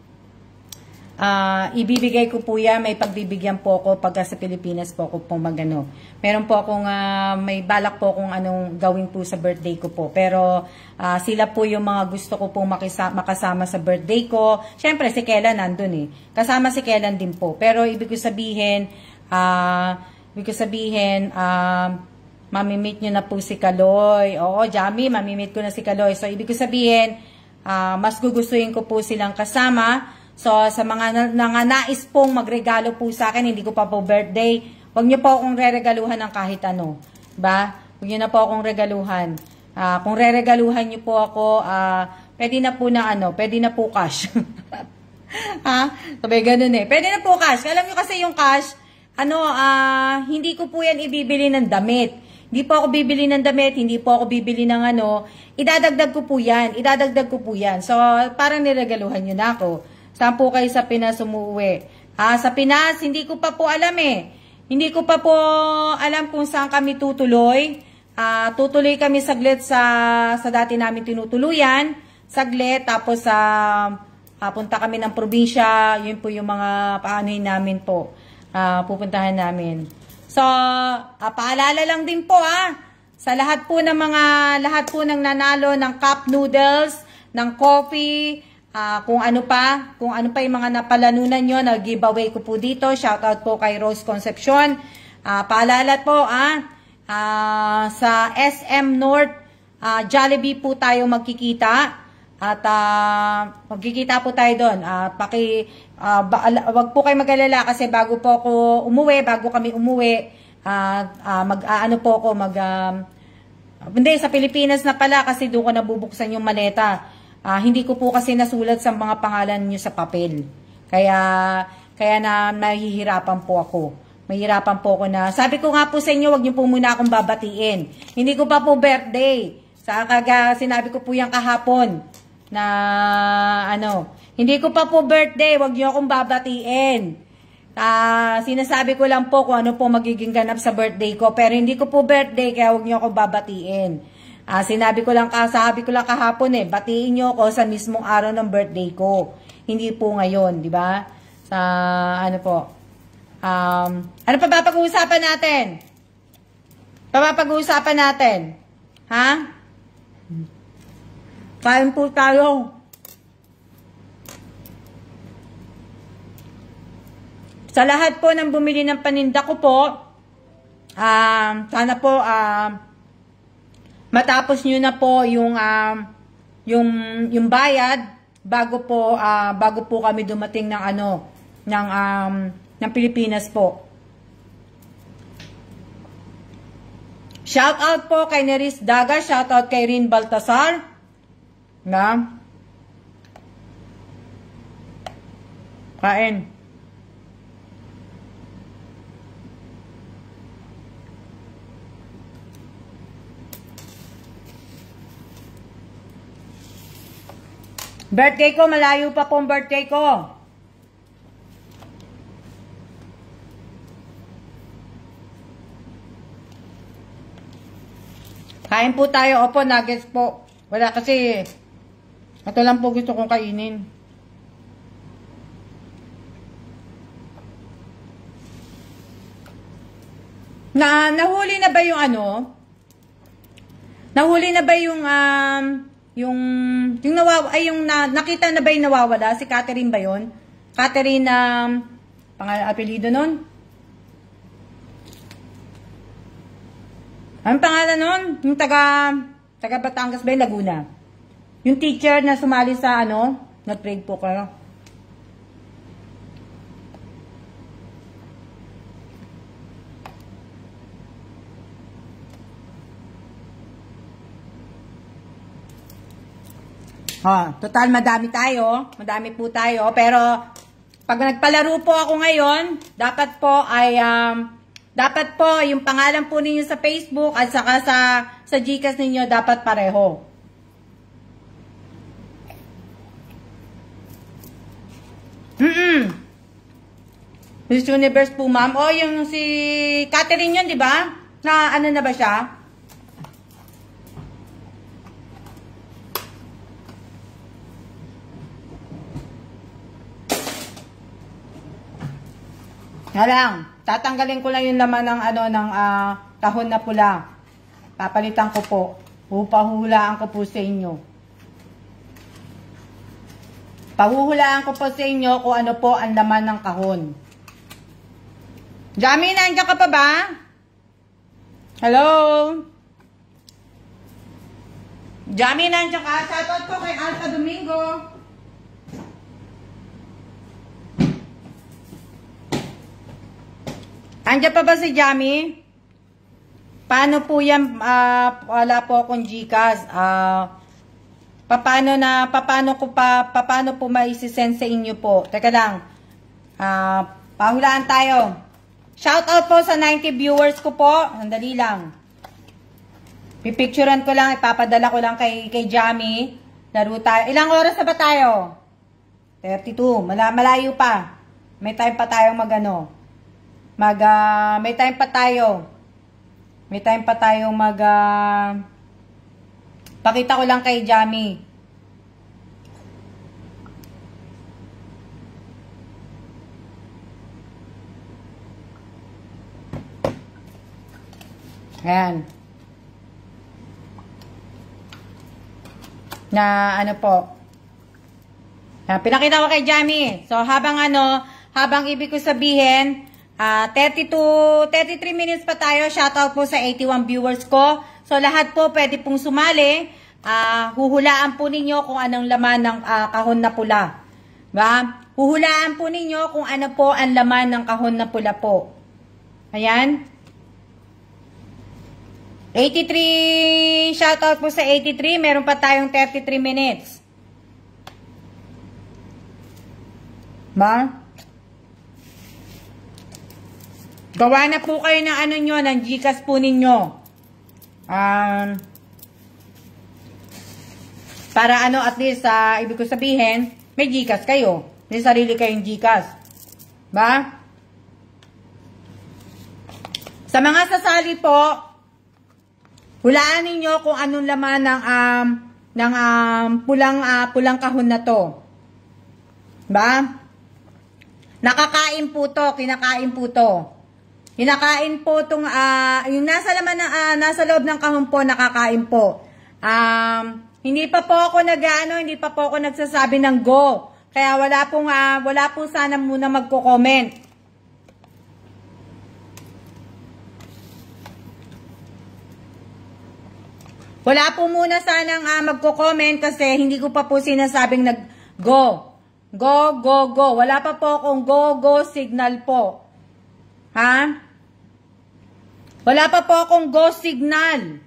Uh, ibibigay ko po yan, may pagbibigyan po ako pagka sa Pilipinas po ako po magano. Meron po akong, uh, may balak po kung anong gawin po sa birthday ko po. Pero uh, sila po yung mga gusto ko po makisa makasama sa birthday ko. Siyempre si Kela nandun eh. Kasama si Kela din po. Pero ibig ko sabihin, uh, ibig ko sabihin, uh, mamimit nyo na po si Kaloy. Oo, Jami, mamimit ko na si Kaloy. So ibig ko sabihin, uh, mas gugustuhin ko po silang kasama So, sa mga nanganais pong magregalo po sa akin, hindi ko pa po birthday, huwag niyo po akong reregaluhan ng kahit ano. ba? Huwag niyo na po akong regaluhan. Uh, kung reregaluhan niyo po ako, uh, pwede na po na ano, pwede na po cash. ha? Sabi ganun eh. Pwede na po cash. Alam niyo kasi yung cash, ano, uh, hindi ko po yan ibibili ng damit. Hindi po ako bibili ng damit, hindi po ako bibili ng ano. Idadagdag ko po yan, idadagdag ko po yan. So, parang niregaluhan nyo na ako. Saan po kayo sa Pinas umuwi? Ah, sa Pinas, hindi ko pa po alam eh. Hindi ko pa po alam kung saan kami tutuloy. Ah, tutuloy kami saglit sa, sa dati namin tinutuluyan. Saglit, tapos sa... Ah, uh, punta kami ng probinsya, yun po yung mga paanohin namin po, Ah, pupuntahan namin. So, uh, paalala lang din po ah. sa lahat po ng mga, lahat po ng nanalo ng cup noodles, ng coffee, Uh, kung ano pa, kung ano pa yung mga napalanunan nyo na giveaway ko po dito. Shoutout po kay Rose Concepcion. Uh, paalala po, ah, uh, sa SM North, uh, Jollibee po tayo magkikita. At uh, magkikita po tayo doon. Uh, paki, uh, wag po kayo mag-alala kasi bago po ako umuwi, bago kami umuwi, uh, uh, mag, uh, po ako, mag... Um, hindi, sa Pilipinas na pala kasi doon ko nabubuksan yung maleta. Uh, hindi ko po kasi nasulat sa mga pangalan nyo sa papel. Kaya, kaya na nahihirapan po ako. Mahirapan po ako na, sabi ko nga po sa inyo, wag niyo po muna akong babatiin. Hindi ko pa po birthday. Sa kaga, sinabi ko po yan kahapon na ano, hindi ko pa po birthday, wag niyo akong babatiin. Uh, sinasabi ko lang po kung ano po magiging ganap sa birthday ko, pero hindi ko po birthday, kaya wag niyo akong babatiin. Ah, sinabi ko lang, kasabi ah, ko lang kahapon eh, batiin niyo ako sa mismong araw ng birthday ko. Hindi po ngayon, di ba? Sa, ano po, um, ano pa papag uusapan natin? papag uusapan natin? Ha? Kain po tayo. Sa lahat po ng bumili ng paninda ko po, um, sana po, um, Matapos nyo na po yung, um, yung, yung bayad, bago po, uh, bago po kami dumating ng ano, ng, um, ng Pilipinas po. Shout out po kay Neris Daga, shout out kay Rin Baltasar. Na? Kain. Birthday ko, malayo pa pong birthday ko. Kain po tayo. Opo, nuggets po. Wala kasi, ito lang po gusto kong kainin. Na, nahuli na ba yung ano? Nahuli na ba yung um, yung, yung nawawa, ay yung na, nakita na ba yung nawawala? Si Catherine ba yon? Catherine, um, pangalan, apelyido noon. Ang pangalan noon, Yung taga, taga Batangas Bay Laguna? Yung teacher na sumali sa ano, nag-trade po ko, Oh, total madami tayo. Madami po tayo. Pero pag nagpalaro po ako ngayon, dapat po ay um, dapat po yung pangalan po ninyo sa Facebook at saka sa sa GCash ninyo dapat pareho. Mm, -mm. Miss Universe po, ma'am. O, oh, yung si Catherine yun, di ba? Na ano na ba siya? lang. tatanggalin ko lang yung laman ng ano ng uh, kahon na pula. Papalitan ko po. Pupahulaan ko po sa inyo. Pahuhulaan ko po sa inyo kung ano po ang laman ng kahon. Jami, nandiyan ka pa ba? Hello? Jami, nandiyan ka? Shoutout ko kay Alta Domingo. Andiyan pa ba si Jami? Paano po yan? Uh, wala po akong Gcash. Uh, ah, paano na, paano ko pa, paano po maisisend sa inyo po? Teka lang. Uh, pahulaan tayo. Shout out po sa 90 viewers ko po. Sandali lang. Pipicturean ko lang. Ipapadala ko lang kay, kay Jami. Laro tayo. Ilang oras na ba tayo? 32. Mala malayo pa. May time pa tayong magano mag uh, may time pa tayo. May time pa tayo mag uh, pakita ko lang kay Jamie. Ayan. Na ano po. Na, pinakita ko kay Jamie. So habang ano, habang ibig ko sabihin, Uh, 32, 33 minutes pa tayo. Shoutout po sa 81 viewers ko. So lahat po pwede pong sumali. Uh, huhulaan po ninyo kung anong laman ng uh, kahon na pula. Ba? Huhulaan po ninyo kung ano po ang laman ng kahon na pula po. Ayan. 83, shoutout po sa 83. Meron pa tayong 33 minutes. Ba? Gawa na po kayo ng ano nyo, ng Gcash po ninyo. Um, para ano, at least, uh, ibig ko sabihin, may Gcash kayo. May sarili kayong Gcash. Ba? Sa mga sasali po, hulaan ninyo kung anong laman ng, um, ng um, pulang, uh, pulang kahon na to. Ba? Nakakain po to, kinakain po to. Hinakain po tong uh, ah, yung nasa laman ng uh, nasa loob ng kahon po nakakain po. Um, hindi pa po ako nagano, hindi pa po ako nagsasabi ng go. Kaya wala pong uh, wala po sana muna magko-comment. Wala po muna sanang uh, magko-comment kasi hindi ko pa po sinasabing nag-go. Go, go, go. Wala pa po akong go, go signal po. Ha? Wala pa po akong go signal.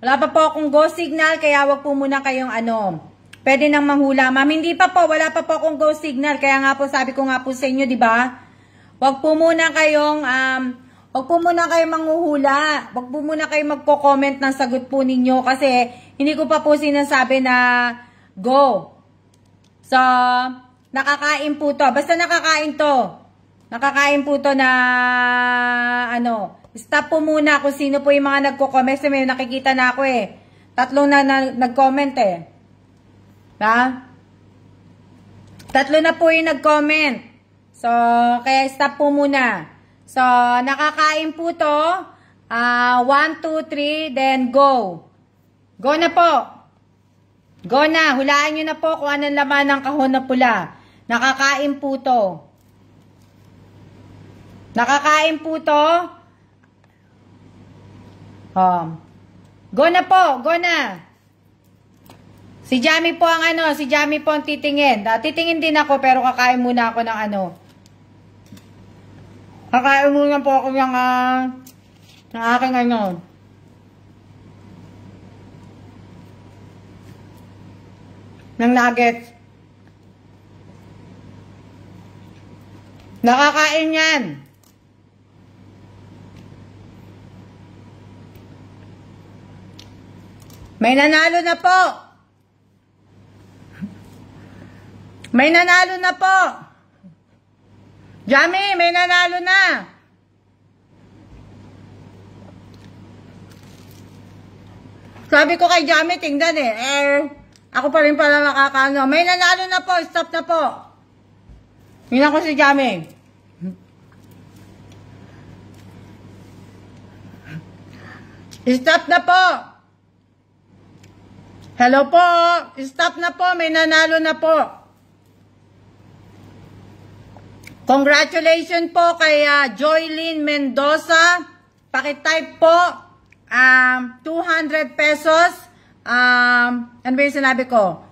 Wala pa po akong go signal, kaya wag po muna kayong ano, pwede nang manghula. Ma'am, hindi pa po, wala pa po akong go signal. Kaya nga po, sabi ko nga po sa inyo, di ba? Wag po muna kayong, um, wag po muna kayong manghuhula. Wag po muna kayong magko-comment ng sagot po ninyo kasi hindi ko pa po sinasabi na go. So, nakakain po to. Basta nakakain to. Nakakain po to na, ano, Stop po muna kung sino po yung mga nagko-comment. Kasi May nakikita na ako eh. Tatlo na, na nag-comment eh. Ba? Tatlo na po yung nag-comment. So, kaya stop po muna. So, nakakain po to. Uh, one, two, three, then go. Go na po. Go na. Hulaan nyo na po kung anong laman ng kahon na pula. Nakakain po to. Nakakain po to. Um, go na po, go na. Si Jamie po ang ano, si Jamie po ang titingin. Ah, titingin din ako pero kakain muna ako ng ano. Kakain muna po ako ng, uh, ng aking ano. Ng nuggets. Nakakain yan. May nanalo na po! May nanalo na po! Jami, may nanalo na! Sabi ko kay Jami, tingnan eh. Eh, ako pa rin pala makakano. May nanalo na po. Stop na po. Yun ako si Jami. Stop na po. Hello po! Stop na po! May nanalo na po! Congratulations po kay uh, ah, Joylyn Mendoza. Pakitype po um, 200 pesos. Um, ano ba yung sinabi ko?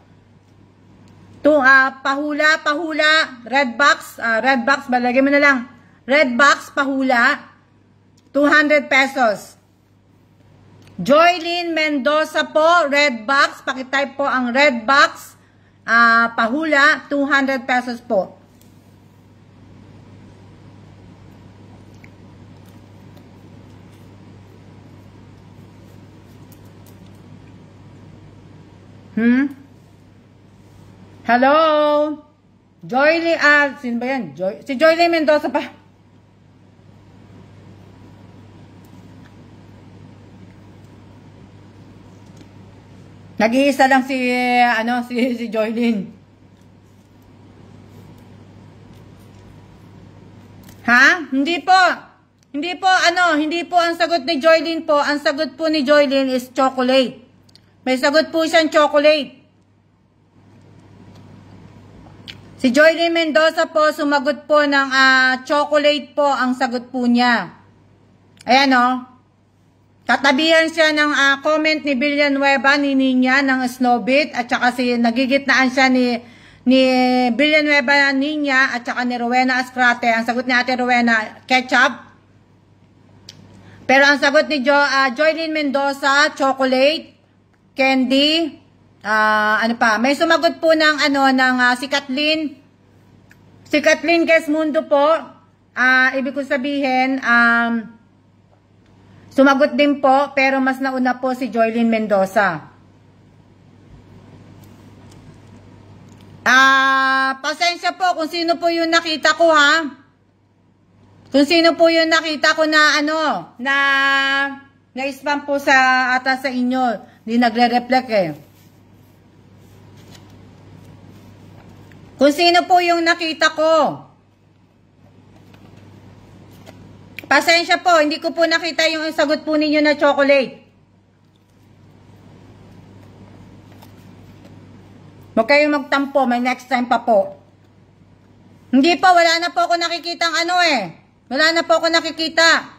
To, uh, ah, pahula, pahula, red box. Uh, red box ba? mo na lang. Red box, pahula. 200 pesos. Joylyn Mendoza po, red box. Pakitype po ang red box. Uh, pahula, 200 pesos po. Hmm? Hello? Joylyn, ah, sino ba yan? Joy, si Joylyn Mendoza pa. Nag-iisa lang si ano si si Joylyn. Ha? Hindi po. Hindi po ano, hindi po ang sagot ni Joylyn po. Ang sagot po ni Joylyn is chocolate. May sagot po siyang chocolate. Si Joylyn Mendoza po sumagot po ng uh, chocolate po ang sagot po niya. Ayan Oh. Tatabihan siya ng uh, comment ni Villanueva, ni Ninya, ng Snowbit, at saka si, nagigitnaan siya ni, ni Villanueva, Ninya, at saka ni Rowena Ascrate. Ang sagot ni Ate Rowena, ketchup. Pero ang sagot ni jo, uh, ah, Joylyn Mendoza, chocolate, candy, uh, ano pa. May sumagot po ng, ano, ng uh, si Kathleen. Si Kathleen Kesmundo po. Uh, ibig ko sabihin, um, Sumagot din po, pero mas nauna po si Joylyn Mendoza. Ah, pasensya po kung sino po yung nakita ko ha. Kung sino po yung nakita ko na ano, na na-spam po sa ata sa inyo. Hindi nagre-reflect eh. Kung sino po yung nakita ko. Pasensya po, hindi ko po nakita yung sagot po ninyo na chocolate. Huwag kayong magtampo, may next time pa po. Hindi po, wala na po ako nakikitang ano eh. Wala na po ako nakikita.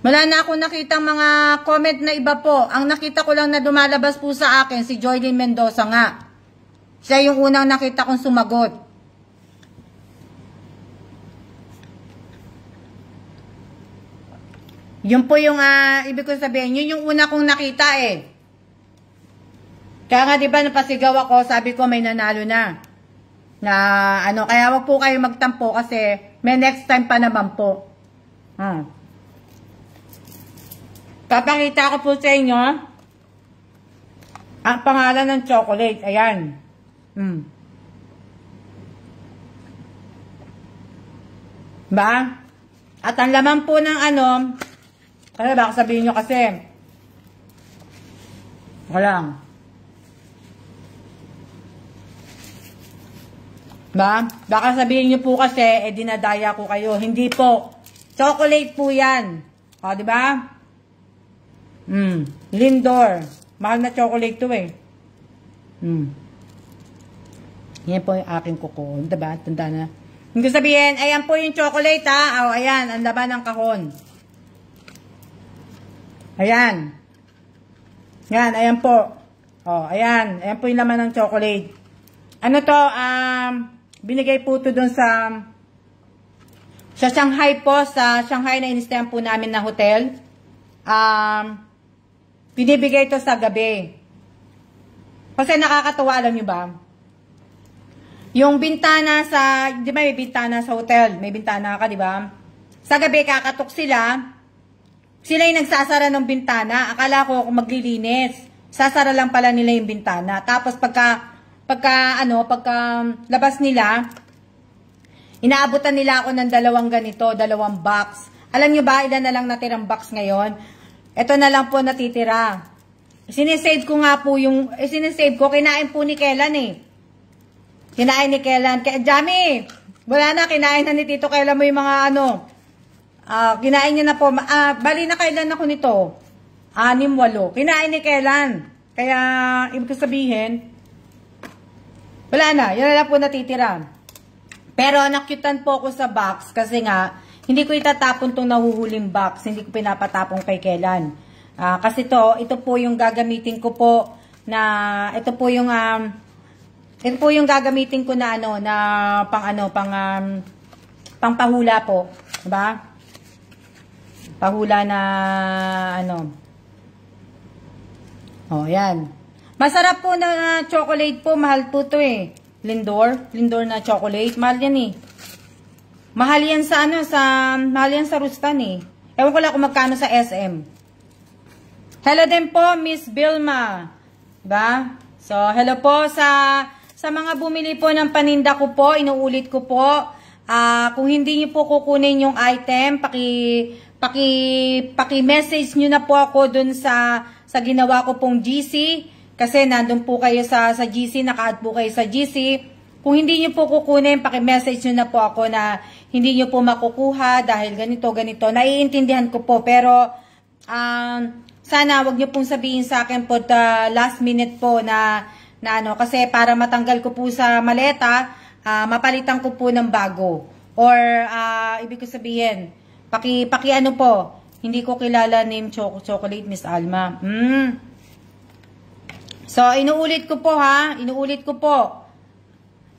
Wala na ako nakitang mga comment na iba po. Ang nakita ko lang na dumalabas po sa akin, si Joylyn Mendoza nga. Siya yung unang nakita kong sumagot. Yun po yung uh, ibig ko sabihin. Yun yung una kong nakita eh. Kaya nga diba napasigaw ako, sabi ko may nanalo na. Na ano, kaya wag po kayo magtampo kasi may next time pa naman po. Hmm. Papakita ko po sa inyo ang pangalan ng chocolate. Ayan. Hmm. Ba? At ang laman po ng ano, kaya ano baka sabihin nyo kasi, walang. Ba? Baka sabihin nyo po kasi, eh dinadaya ko kayo. Hindi po. Chocolate po yan. O, di ba? Mm. Lindor. Mahal na chocolate to eh. Mm. Yan po yung aking kuko. Diba? Tanda na. Hindi sabihin, ayan po yung chocolate ha. O, ayan, ang laban ng kahon. Ayan. Yan, ayan po. Oh, ayan. Ayan po yung laman ng chocolate. Ano to? Um, binigay po to dun sa sa Shanghai po, sa Shanghai na inistayan po namin na hotel. Um, binibigay to sa gabi. Kasi nakakatuwa, alam nyo ba? Yung bintana sa, di ba may bintana sa hotel? May bintana ka, di ba? Sa gabi, kakatok sila. Sila yung nagsasara ng bintana. Akala ko ako maglilinis. Sasara lang pala nila yung bintana. Tapos pagka, pagka, ano, pagka um, labas nila, inaabutan nila ako ng dalawang ganito, dalawang box. Alam nyo ba, ilan na lang natirang box ngayon? Ito na lang po natitira. Sinesave ko nga po yung, eh, sinesave ko, kinain po ni Kelan eh. Kinain ni Kelan. Kaya, Jami, wala na, kinain na ni Tito Kelan mo yung mga ano, Uh, kinain niya na po. Uh, bali na kailan ako nito? Anim, walo. Kinain ni kailan. Kaya, ibig sabihin, wala na. Yun na po natitira. Pero, nakyutan po ako sa box kasi nga, hindi ko itatapon itong nahuhuling box. Hindi ko pinapatapon kay kailan. Uh, ah, kasi to, ito po yung gagamitin ko po na, ito po yung, um, ito po yung gagamitin ko na ano, na pang ano, pang, um, pang pahula po. Diba? Pahula na ano. Oh, yan. Masarap po na uh, chocolate po. Mahal po to eh. Lindor. Lindor na chocolate. Mahal yan eh. Mahal yan sa ano, sa, mahal yan sa Rustan eh. Ewan ko lang kung magkano sa SM. Hello din po, Miss Vilma. ba? Diba? So, hello po sa, sa mga bumili po ng paninda ko po. Inuulit ko po. Uh, kung hindi niyo po kukunin yung item, paki, paki, paki-message niyo na po ako doon sa, sa ginawa ko pong GC. Kasi nandun po kayo sa, sa GC, naka-add po kayo sa GC. Kung hindi niyo po kukunin, paki-message niyo na po ako na hindi niyo po makukuha dahil ganito, ganito. Naiintindihan ko po, pero um, sana wag niyo pong sabihin sa akin po the last minute po na, na ano, kasi para matanggal ko po sa maleta, uh, mapalitan ko po ng bago. Or, uh, ibig ko sabihin, Paki, paki ano po, hindi ko kilala name Choco Chocolate, Miss Alma. Mm. So, inuulit ko po ha, inuulit ko po.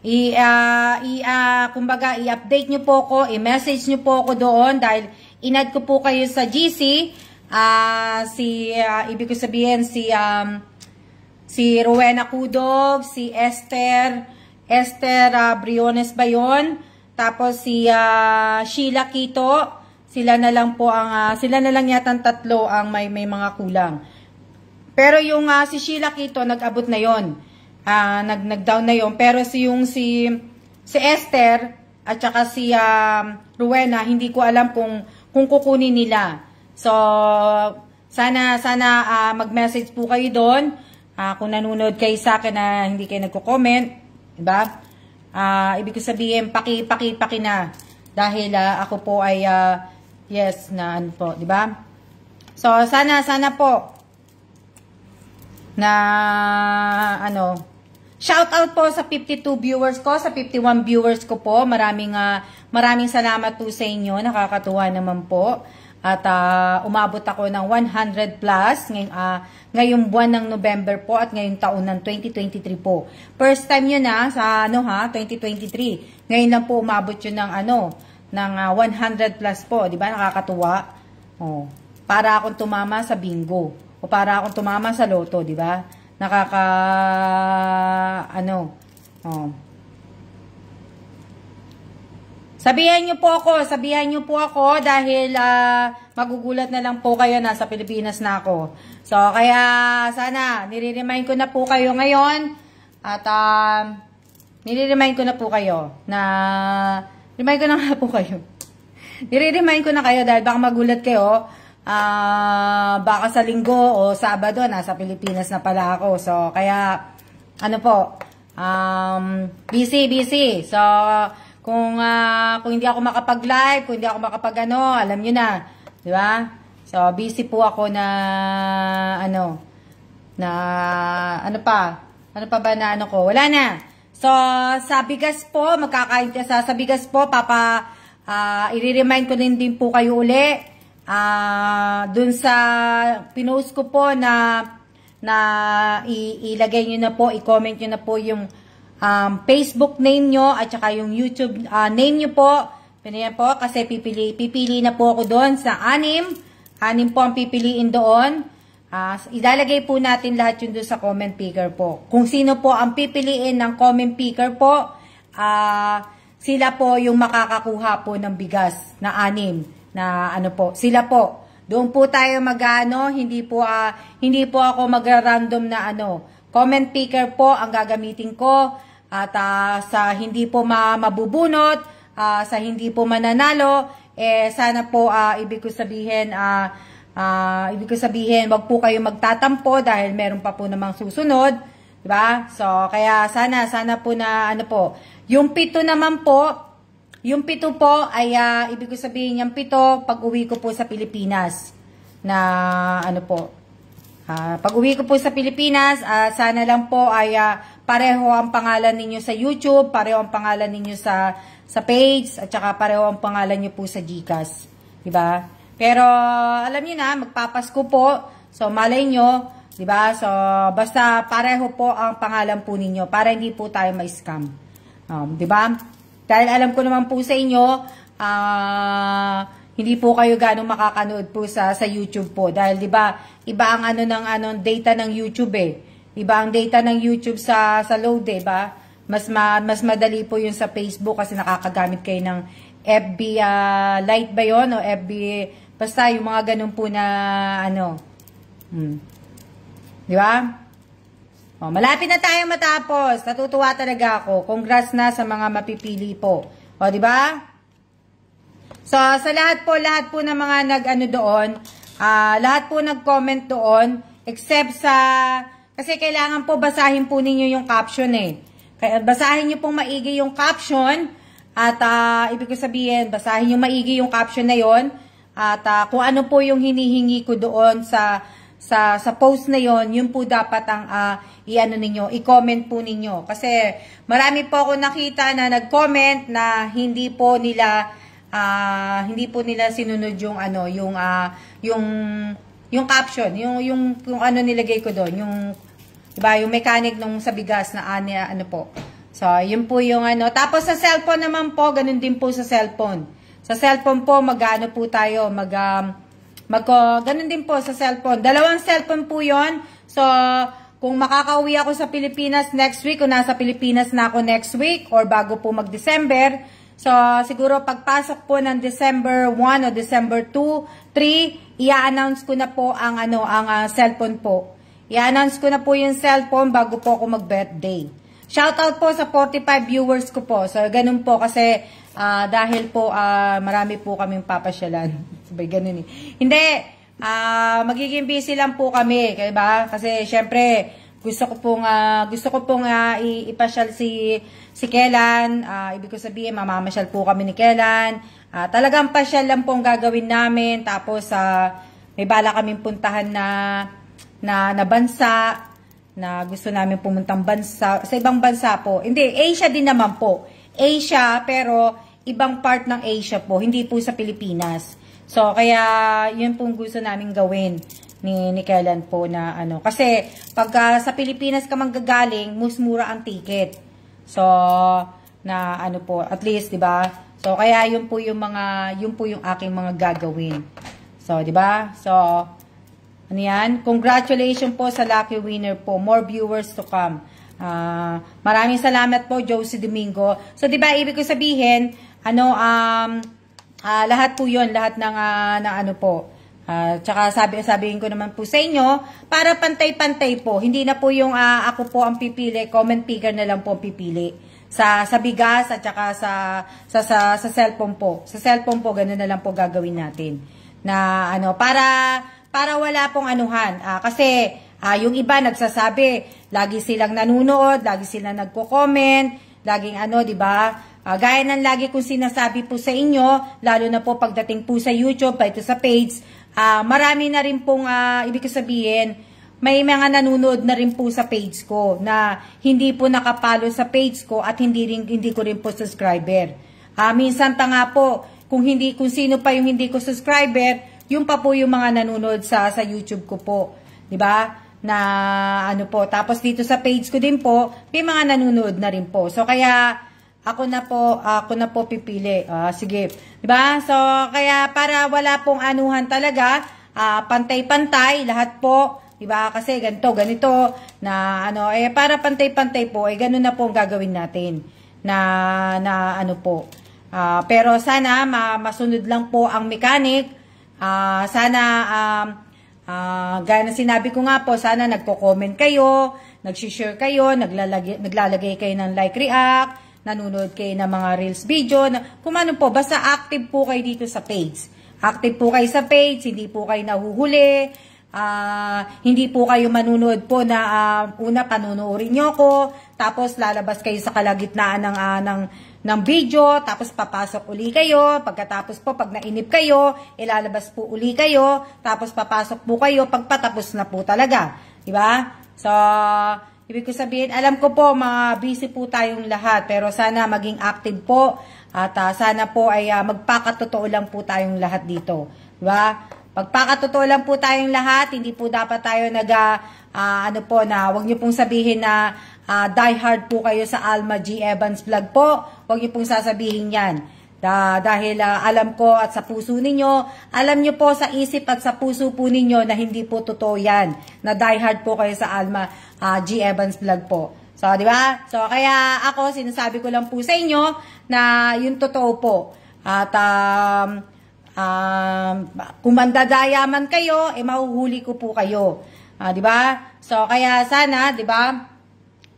I, uh, i uh, kumbaga, i-update nyo po ko, i-message nyo po ko doon dahil inad ko po kayo sa GC. Uh, ah, si, uh, ibig ko sabihin, si, um, si Rowena Kudog, si Esther, Esther uh, Briones ba yun? Tapos si uh, Sheila Kito, sila na lang po ang, uh, sila na lang yata tatlo ang may, may mga kulang. Pero yung uh, si Sheila Kito, nag-abot na yon uh, ah, nag, nag-down na yon Pero si yung si, si Esther at saka si uh, Rowena, hindi ko alam kung, kung kukunin nila. So, sana, sana uh, mag-message po kayo doon. Uh, kung nanonood kayo sa akin na hindi kayo nagko-comment, diba? Uh, ibig ko sabihin, paki, paki, paki na. Dahil uh, ako po ay uh, yes na ano po, di ba? So sana sana po na ano Shout out po sa 52 viewers ko, sa 51 viewers ko po. Maraming uh, maraming salamat po sa inyo. Nakakatuwa naman po. At uh, umabot ako ng 100 plus ngayong, uh, ah, ngayong buwan ng November po at ngayong taon ng 2023 po. First time yun na sa ano ha, 2023. Ngayon lang po umabot yun ng ano, ng uh, ah, 100 plus po. Di ba? Nakakatuwa. Oh, para akong tumama sa bingo. O para akong tumama sa loto. Di ba? Nakaka... Ano? Oh. Sabihan niyo po ako, sabihan niyo po ako dahil uh, magugulat na lang po kayo sa Pilipinas na ako. So kaya sana nire-remind ko na po kayo ngayon at um, uh, nire-remind ko na po kayo na Remind ko na nga po kayo. Nire-remind ko na kayo dahil baka magulat kayo. Uh, baka sa linggo o sabado, nasa Pilipinas na pala ako. So, kaya, ano po, um, busy, busy. So, kung, uh, kung hindi ako makapag-live, kung hindi ako makapag-ano, alam nyo na. Di ba? So, busy po ako na, ano, na, ano pa, ano pa ba na ano ko? Wala na. So, sa bigas po, magkakain sa, sa bigas po, papa, uh, i-remind ko din din po kayo uli. Uh, dun sa pinost ko po na na ilagay nyo na po, i-comment nyo na po yung um, Facebook name nyo at saka yung YouTube uh, name nyo po. Pinayan po kasi pipili, pipili na po ako doon sa anim. Anim po ang pipiliin doon. Uh, ilalagay po natin lahat yung doon sa comment picker po. Kung sino po ang pipiliin ng comment picker po, uh, sila po yung makakakuha po ng bigas na anim na ano po. Sila po. Doon po tayo magano, hindi po uh, hindi po ako magra-random na ano. Comment picker po ang gagamitin ko at uh, sa hindi po ma mabubunot, uh, sa hindi po mananalo, eh sana po uh, ibig ko sabihin uh, Uh, ibig ko sabihin, wag po kayo magtatampo dahil meron pa po namang susunod. ba? Diba? So, kaya sana, sana po na ano po. Yung pito naman po, yung pito po ay uh, ibig ko sabihin yung pito pag uwi ko po sa Pilipinas. Na ano po. Uh, ah, pag uwi ko po sa Pilipinas, uh, sana lang po ay uh, pareho ang pangalan ninyo sa YouTube, pareho ang pangalan ninyo sa sa page, at saka pareho ang pangalan nyo po sa Gcash. Diba? Pero alam niyo na, magpapasko po. So malay nyo, 'di ba? So basta pareho po ang pangalan po ninyo para hindi po tayo ma-scam. Um, 'di ba? Dahil alam ko naman po sa inyo, uh, hindi po kayo ganong makakanood po sa sa YouTube po dahil 'di ba? Iba ang ano ng ano data ng YouTube eh. Iba ang data ng YouTube sa sa load, 'di eh, ba? Mas ma, mas madali po yung sa Facebook kasi nakakagamit kayo ng FB uh, ah, Lite ba 'yon o FB Basta yung mga ganun po na ano. Hmm. Di ba? O, malapit na tayo matapos. Natutuwa talaga ako. Congrats na sa mga mapipili po. O, di ba? So, sa lahat po, lahat po ng mga nag-ano doon, uh, lahat po nag-comment doon, except sa, kasi kailangan po basahin po ninyo yung caption eh. Kaya basahin nyo pong maigi yung caption, at uh, ibig ko sabihin, basahin nyo maigi yung caption na yon at uh, kung ano po yung hinihingi ko doon sa sa sa post na yon, yun po dapat ang uh, iano ninyo, i-comment po ninyo kasi marami po ako nakita na nag-comment na hindi po nila uh, hindi po nila sinunod yung ano, yung uh, yung yung caption, yung yung yung ano nilagay ko doon, yung diba, yung mechanic nung sa bigas na ano, ano po. So, yun po yung ano. Tapos sa cellphone naman po, ganun din po sa cellphone. Sa cellphone po, mag-ano po tayo, mag, um, mag ganun din po sa cellphone. Dalawang cellphone po yon So, kung makakauwi ako sa Pilipinas next week, o nasa Pilipinas na ako next week, or bago po mag-December, So, siguro pagpasok po ng December 1 o December 2, 3, i-announce ko na po ang, ano, ang uh, cellphone po. I-announce ko na po yung cellphone bago po ako mag-birthday. Shoutout po sa 45 viewers ko po. So, ganun po kasi Uh, dahil po, uh, marami po kaming papasyalan. Sabay ganun eh. Hindi, uh, magiging busy lang po kami. Diba? Kasi syempre, gusto ko pong uh, gusto ko pong uh, ipasyal si si Kelan. Uh, ibig ko sabihin mamamasyal po kami ni Kelan. Uh, talagang pasyal lang po ang gagawin namin tapos uh, may bala kaming puntahan na na, na bansa na gusto namin pumuntang bansa sa ibang bansa po. Hindi, Asia din naman po. Asia, pero ibang part ng Asia po, hindi po sa Pilipinas. So, kaya yun pong gusto namin gawin ni, ni Kellan po na ano. Kasi, pagka ah, sa Pilipinas ka manggagaling, mas mura ang ticket. So, na ano po, at least, di ba? So, kaya yun po yung mga, yun po yung aking mga gagawin. So, di ba? So, ano yan? Congratulations po sa lucky winner po. More viewers to come. Uh, maraming salamat po, Josie Domingo. So, di ba, ibig ko sabihin, ano, um, uh, lahat po yon lahat ng, uh, ah, ng ano po, Uh, tsaka sabi, sabihin ko naman po sa inyo, para pantay-pantay po, hindi na po yung uh, ako po ang pipili, comment picker na lang po ang pipili. Sa, sa bigas at saka sa, sa, sa, sa cellphone po. Sa cellphone po, ganoon na lang po gagawin natin. Na ano, para, para wala pong anuhan. Uh, kasi Uh, yung iba nagsasabi, lagi silang nanunood, lagi silang nagko-comment, laging ano, 'di ba? Uh, gaya ng lagi kong sinasabi po sa inyo, lalo na po pagdating po sa YouTube, pa ito sa page, uh, marami na rin pong uh, ibig sabihin, may mga nanonood na rin po sa page ko na hindi po nakapalo sa page ko at hindi rin hindi ko rin po subscriber. Uh, minsan pa nga po kung hindi kung sino pa yung hindi ko subscriber, yung pa po yung mga nanonood sa sa YouTube ko po, 'di ba? na ano po. Tapos dito sa page ko din po, may mga nanonood na rin po. So kaya ako na po, ako na po pipili. Ah, sige. 'Di ba? So kaya para wala pong anuhan talaga, ah, pantay-pantay lahat po. 'Di ba? Kasi ganito, ganito na ano eh para pantay-pantay po, eh ganun na po ang gagawin natin na na ano po. Ah, pero sana ma masunod lang po ang mechanic. Ah, sana um, Uh, gaya na sinabi ko nga po, sana nagko-comment kayo, nag-share kayo, naglalagay, naglalagay kayo ng like react, nanonood kayo ng mga reels video, na, kung ano po, basta active po kayo dito sa page. Active po kayo sa page, hindi po kayo nahuhuli, uh, hindi po kayo manunood po na uh, una panunuorin nyo ko, tapos lalabas kayo sa kalagitnaan ng, uh, ng ng video, tapos papasok uli kayo, pagkatapos po pag nainip kayo, ilalabas po uli kayo, tapos papasok po kayo pagpatapos na po talaga. Diba? So, ibig ko sabihin, alam ko po mga busy po tayong lahat, pero sana maging active po at uh, sana po ay uh, magpakatotoo lang po tayong lahat dito. Diba? Pagpakatotoo lang po tayong lahat, hindi po dapat tayo nag, uh, ano po, na wag niyo pong sabihin na uh, ah, die hard po kayo sa Alma G. Evans vlog po. Huwag niyo pong sasabihin yan. Da, dahil uh, alam ko at sa puso ninyo, alam niyo po sa isip at sa puso po ninyo na hindi po totoo yan. Na die hard po kayo sa Alma uh, G. Evans vlog po. So, di ba? So, kaya ako, sinasabi ko lang po sa inyo na yung totoo po. At um, um, kung mandadayaman kayo, eh mahuhuli ko po kayo. Uh, di ba? So, kaya sana, di ba?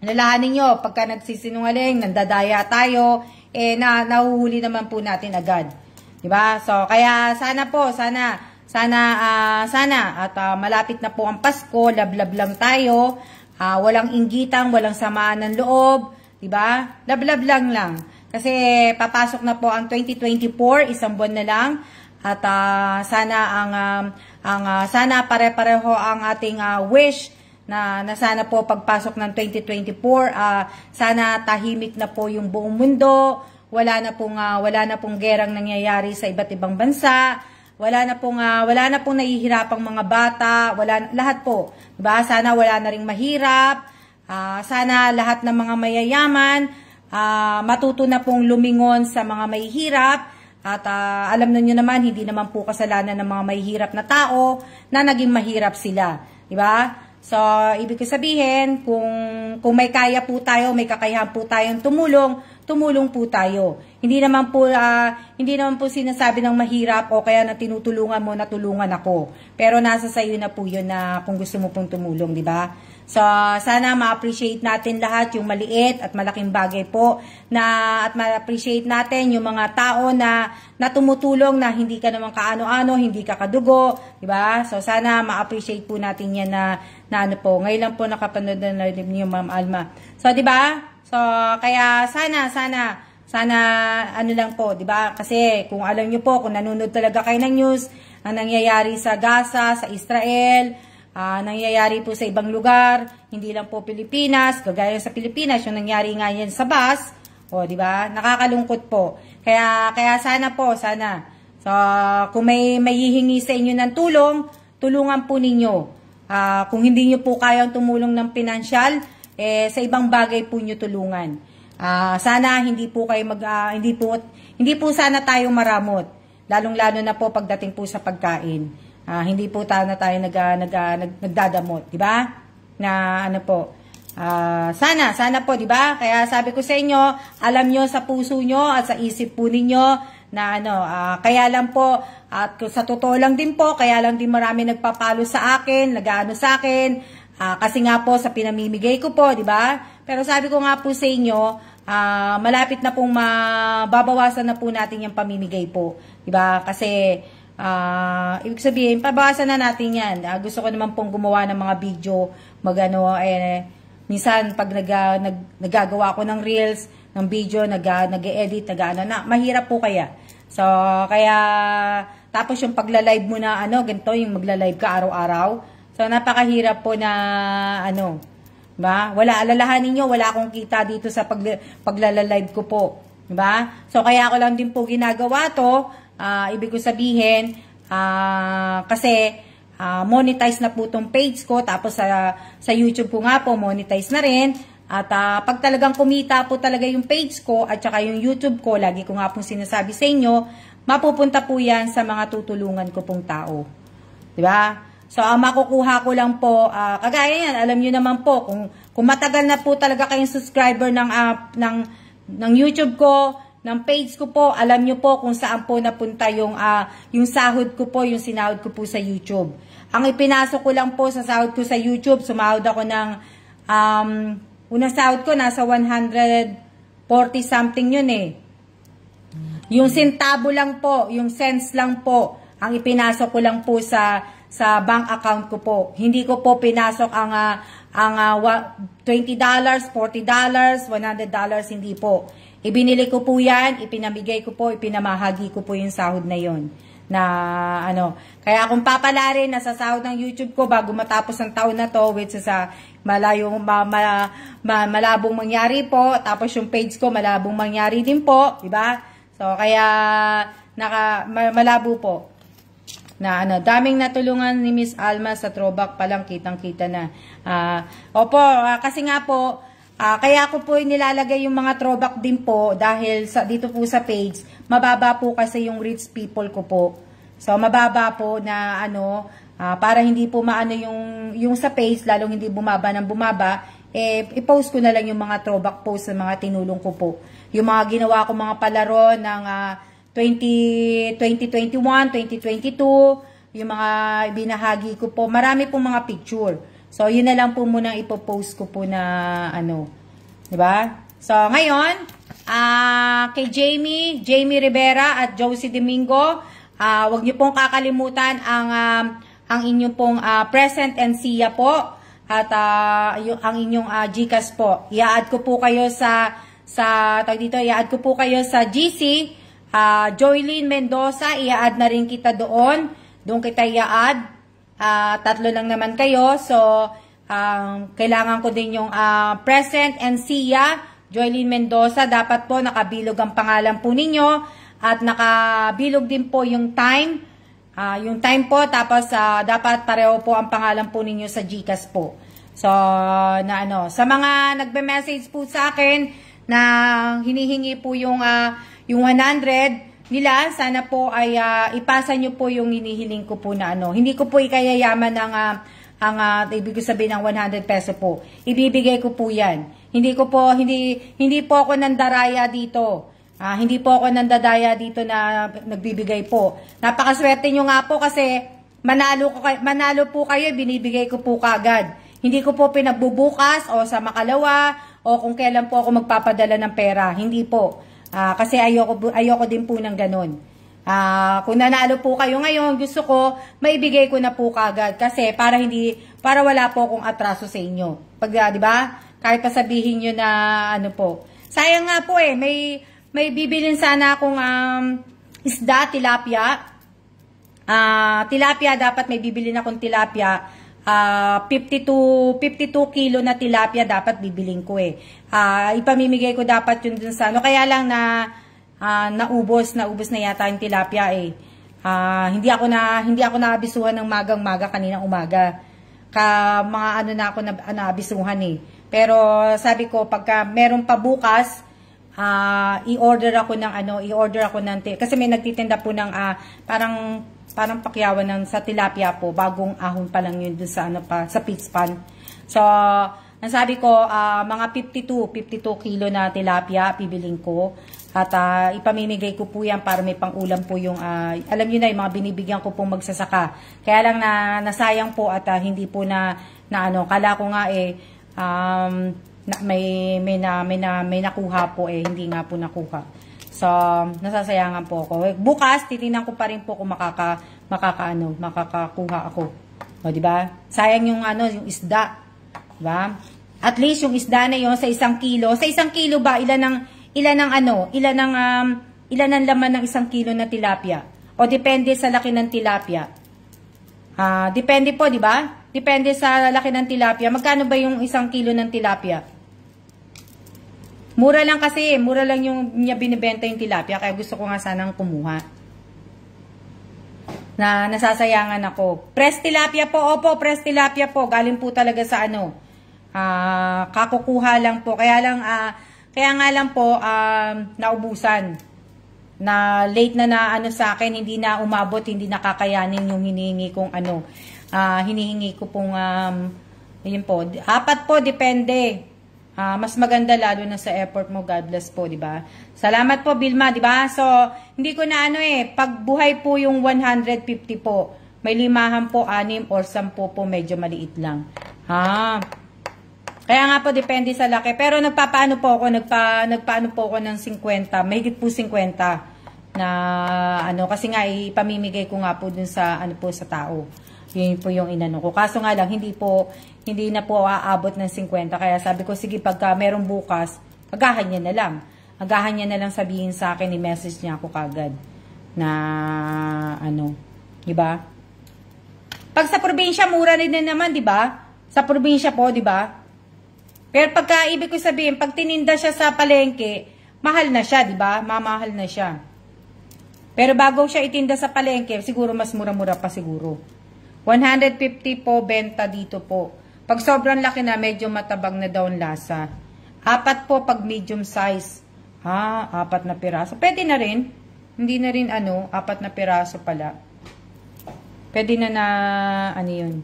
Nalahanin nyo, pagka nagsisinungaling, nandadaya tayo, eh na, nahuhuli naman po natin agad. 'Di ba? So kaya sana po, sana sana uh, sana at uh, malapit na po ang Pasko, lablab lang tayo. Uh, walang inggitang, walang samaan ng loob, 'di ba? Lablab lang lang. Kasi papasok na po ang 2024, isang buwan na lang. At uh, sana ang um, ang uh, sana pare-pareho ang ating uh, wish na, na sana po pagpasok ng 2024, uh, ah, sana tahimik na po yung buong mundo, wala na pong, uh, wala na pong gerang nangyayari sa iba't ibang bansa, wala na pong, uh, wala na pong nahihirapang mga bata, wala, lahat po. Diba? Sana wala na ring mahirap, uh, sana lahat ng mga mayayaman, uh, matuto na pong lumingon sa mga mahihirap, at uh, alam niyo naman, hindi naman po kasalanan ng mga mahihirap na tao na naging mahirap sila. di ba So, ibig ko sabihin, kung, kung may kaya po tayo, may kakayahan po tayong tumulong, tumulong po tayo. Hindi naman po, uh, hindi naman po sinasabi ng mahirap o kaya na tinutulungan mo, natulungan ako. Pero nasa sayo na po yun na kung gusto mo pong tumulong, di ba? So, sana ma-appreciate natin lahat yung maliit at malaking bagay po na at ma-appreciate natin yung mga tao na, na tumutulong na hindi ka naman kaano-ano, hindi ka kadugo, di ba? So, sana ma-appreciate po natin yan na na ano po, ngayon lang po nakapanood na live niyo, Ma'am Alma. So, di ba? So, kaya sana, sana, sana ano lang po, 'di ba? Kasi kung alam niyo po, kung nanonood talaga kayo ng news, ang nangyayari sa Gaza, sa Israel, uh, nangyayari po sa ibang lugar, hindi lang po Pilipinas, kagaya sa Pilipinas, yung nangyari nga yan sa bus, o 'di ba? Nakakalungkot po. Kaya kaya sana po, sana. So, kung may may hihingi sa inyo ng tulong, tulungan po ninyo. Uh, kung hindi nyo po kayang tumulong ng financial, eh, sa ibang bagay po nyo tulungan. Uh, sana hindi po kayo mag, uh, hindi po, hindi po sana tayo maramot. Lalong-lalo na po pagdating po sa pagkain. Uh, hindi po sana tayo nag, uh, nag, uh, nag, nagdadamot, di ba? Na ano po, uh, sana, sana po, di ba? Kaya sabi ko sa inyo, alam nyo sa puso nyo at sa isip po ninyo na ano, uh, kaya lang po, at sa totoo lang din po, kaya lang din marami nagpapalo sa akin, nagaano sa akin, uh, kasi nga po sa pinamimigay ko po, di ba? Pero sabi ko nga po sa inyo, uh, malapit na pong mababawasan na po natin yung pamimigay po, di ba? Kasi Uh, ibig sabihin, pabawasan na natin yan. Uh, gusto ko naman pong gumawa ng mga video, magano, eh, minsan pag nag, nag, nagagawa ko ng reels, ng video, nag-edit, nag, nag, nag, na, mahirap po kaya. So, kaya, tapos yung pagla-live mo na ano, ganito yung magla-live ka araw-araw. So napakahirap po na ano, ba? Wala alalahanin niyo, wala akong kita dito sa pag, pagla-live ko po, ba? So kaya ako lang din po ginagawa 'to. Uh, ibig ko sabihin, uh, kasi uh, monetize na po tong page ko tapos sa sa YouTube ko nga po monetize na rin. At uh, pag talagang kumita po talaga yung page ko at saka yung YouTube ko, lagi ko nga pong sinasabi sa inyo, mapupunta po yan sa mga tutulungan ko pong tao. ba? Diba? So, ang makukuha ko lang po, uh, kagaya yan, alam nyo naman po, kung, kung matagal na po talaga kayong subscriber ng, uh, ng, ng YouTube ko, ng page ko po, alam nyo po kung saan po napunta yung, uh, yung sahod ko po, yung sinahod ko po sa YouTube. Ang ipinasok ko lang po sa sahod ko sa YouTube, sumahod ako ng, um, unang sahod ko, nasa 140 something yun eh. Yung sentabo lang po, yung cents lang po, ang ipinasok ko lang po sa sa bank account ko po. Hindi ko po pinasok ang uh, ang uh, $20, $40, $100, hindi po. Ibinili ko po yan, ipinamigay ko po, ipinamahagi ko po yung sahod na yon na ano. Kaya kung papala rin, nasa sahod ng YouTube ko bago matapos ang taon na to, which is uh, ah, malayong, ma, ma, ma, malabong mangyari po, tapos yung page ko malabong mangyari din po, di ba? So, kaya naka, malabo po na ano, daming natulungan ni Miss Alma sa throwback pa lang kitang-kita na. Uh, opo, uh, kasi nga po, uh, kaya ko po nilalagay yung mga throwback din po dahil sa, dito po sa page, mababa po kasi yung rich people ko po. So, mababa po na ano, uh, para hindi po maano yung, yung sa page, lalong hindi bumaba ng bumaba, eh, ipost ko na lang yung mga throwback post sa mga tinulong ko po yung mga ginawa ko mga palaro ng uh, 20, 2021, 2022, yung mga binahagi ko po. Marami pong mga picture. So, yun na lang po muna ipopost ko po na ano. ba? Diba? So, ngayon, uh, kay Jamie, Jamie Rivera at Josie Domingo, uh, wag niyo pong kakalimutan ang, um, ang inyong pong uh, present and siya po at uh, yung, ang inyong uh, GCAS po. Ia-add ko po kayo sa sa, tawag dito, i-add ko po kayo sa GC, uh, ah, Joylene Mendoza, i-add na rin kita doon. Doon kita i-add. Uh, tatlo lang naman kayo. So, um, kailangan ko din yung uh, present and siya, Joylene Mendoza. Dapat po nakabilog ang pangalan po ninyo at nakabilog din po yung time. Uh, yung time po, tapos uh, dapat pareho po ang pangalan po ninyo sa GCAS po. So, na ano, sa mga nagbe-message po sa akin, na hinihingi po yung, uh, yung 100 nila. Sana po ay uh, ipasa nyo po yung hinihiling ko po na ano. Hindi ko po ikayayaman ng, uh, ang uh, ibig sabihin ng 100 peso po. Ibibigay ko po yan. Hindi ko po, hindi, hindi po ako nandaraya dito. Uh, hindi po ako nandadaya dito na nagbibigay po. Napakaswerte nyo nga po kasi manalo, ko, kayo, manalo po kayo, binibigay ko po kagad. Hindi ko po pinagbubukas o sa makalawa o kung kailan po ako magpapadala ng pera. Hindi po. Uh, kasi ayoko, ayoko din po ng ganun. Uh, kung nanalo po kayo ngayon, gusto ko, maibigay ko na po kagad. Kasi para hindi, para wala po akong atraso sa inyo. Pag, uh, di ba? Kahit pasabihin nyo na, ano po. Sayang nga po eh, may, may bibilin sana akong um, isda, tilapia. Uh, tilapia, dapat may bibilin akong tilapia uh, 52, 52 kilo na tilapia dapat bibiling ko eh. Uh, ipamimigay ko dapat yun dun sa ano. Kaya lang na uh, naubos, naubos na yata yung tilapia eh. Uh, hindi ako na hindi ako naabisuhan ng magang-maga kaninang umaga. Ka mga ano na ako na, naabisuhan eh. Pero sabi ko pagka meron pa bukas, uh, i-order ako ng ano, i-order ako ng kasi may nagtitinda po ng uh, parang parang pakyawan ng sa tilapia po, bagong ahon pa lang yun dun sa ano pa, sa pits pan. So, nasabi ko, uh, mga 52, 52 kilo na tilapia, pibiling ko. At uh, ipamimigay ko po yan para may pangulam po yung, uh, alam niyo na yung mga binibigyan ko pong magsasaka. Kaya lang na nasayang po at uh, hindi po na, na ano, kala ko nga eh, um, na, may, may, na, may, na, may nakuha po eh, hindi nga po nakuha. So, nasasayangan po ako. Bukas, titingnan ko pa rin po kung makaka, makakaano, makakakuha ako. O, di ba? Sayang yung ano, yung isda. Di ba? At least yung isda na yon sa isang kilo. Sa isang kilo ba ilan ng ilan ng ano, ilan ng um, ilan ng laman ng isang kilo na tilapia? O depende sa laki ng tilapia. Ah, uh, depende po, di ba? Depende sa laki ng tilapia. Magkano ba yung isang kilo ng tilapia? Mura lang kasi, mura lang yung niya binibenta yung tilapia, kaya gusto ko nga sanang kumuha. Na nasasayangan ako. Press tilapia po, opo, press tilapia po. Galing po talaga sa ano, uh, kakukuha lang po. Kaya lang, uh, kaya nga lang po, um, uh, naubusan. Na late na na ano sa akin, hindi na umabot, hindi nakakayanin yung hinihingi kong ano. Uh, hinihingi ko pong, um, yun po, apat po, depende. Uh, mas maganda lalo na sa effort mo. God bless po, di ba? Salamat po, Bilma, di ba? So, hindi ko na ano eh, pag buhay po yung 150 po, may limahan po, anim or sampu po, medyo maliit lang. Ha? Kaya nga po, depende sa laki. Pero nagpapaano po ako, nagpa, nagpaano po ako ng 50, mahigit po 50 na ano, kasi nga ipamimigay ko nga po dun sa, ano po, sa tao. Yun po yung inano ko. Kaso nga lang, hindi po, hindi na po aabot ng 50. Kaya sabi ko, sige, pagka merong bukas, agahan niya na lang. Agahan niya na lang sabihin sa akin, i-message niya ako kagad na ano, di ba? Pag sa probinsya, mura rin na naman, di ba? Sa probinsya po, di ba? Pero pagka, ibig ko sabihin, pag tininda siya sa palengke, mahal na siya, di ba? Mamahal na siya. Pero bago siya itinda sa palengke, siguro mas mura-mura pa siguro. 150 po benta dito po. Pag sobrang laki na, medyo matabang na daw ang lasa. Apat po pag medium size. Ha, apat na piraso. Pwede na rin. Hindi na rin ano, apat na piraso pala. Pwede na na, ano yun.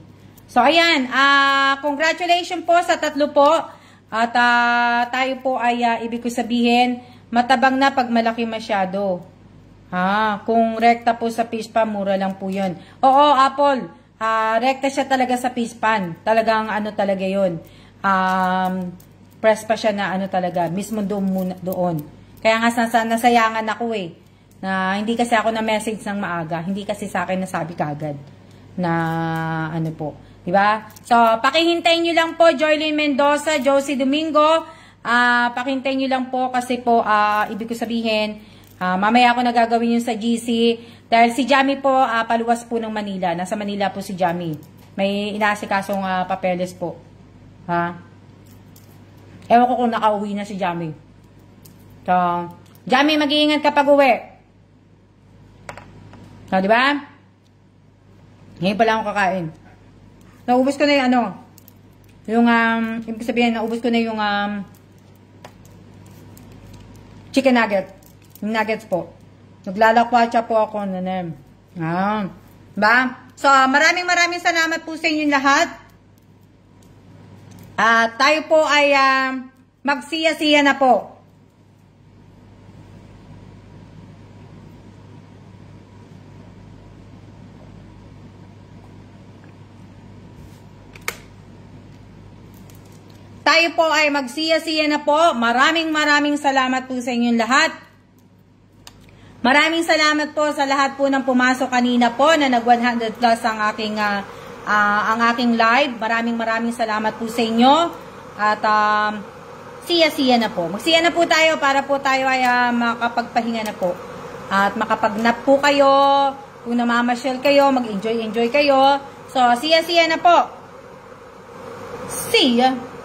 So, ayan. Uh, congratulations po sa tatlo po. At uh, tayo po ay, uh, ibig ko sabihin, matabang na pag malaki masyado. Ha, kung rekta po sa fish pa, mura lang po yun. Oo, Apple uh, rekta siya talaga sa fish pan. Talagang ano talaga yon Um, press pa siya na ano talaga, mismo doon muna, doon. Kaya nga sana nasayangan ako eh. Na hindi kasi ako na message ng maaga. Hindi kasi sa akin nasabi kagad na ano po. 'Di ba? So, pakihintay niyo lang po Joylyn Mendoza, Josie Domingo. Ah, uh, pakihintay niyo lang po kasi po uh, ibig ko sabihin, uh, mamaya ako nagagawin yun sa GC. Dahil si Jamie po, uh, paluwas po ng Manila. Nasa Manila po si Jamie. May inaasikasong uh, papeles po. Ha? Ewan ko kung nakauwi na si Jamie. So, Jamie, mag-iingat kapag uwi. So, di ba? Ngayon pala akong kakain. Naubos ko na yung ano, yung, um, ibig sabihin, naubos ko na yung, um, chicken nugget. Yung nuggets po. Naglalakwatsa po ako, nanem. Ah. Ba? So, maraming maraming salamat po sa inyong lahat. Ah, tayo po ay uh, magsiya-siya na po. tayo po ay magsiya-siya na po. Maraming maraming salamat po sa inyong lahat. Maraming salamat po sa lahat po ng pumasok kanina po na nag 100 plus ang aking uh, uh, ang aking live. Maraming maraming salamat po sa inyo. At um, siya-siya na po. Magsiya na po tayo para po tayo ay uh, makapagpahinga na po. At makapagnap po kayo. Kung namamasyal kayo, mag-enjoy-enjoy kayo. So, siya-siya na po. See ya!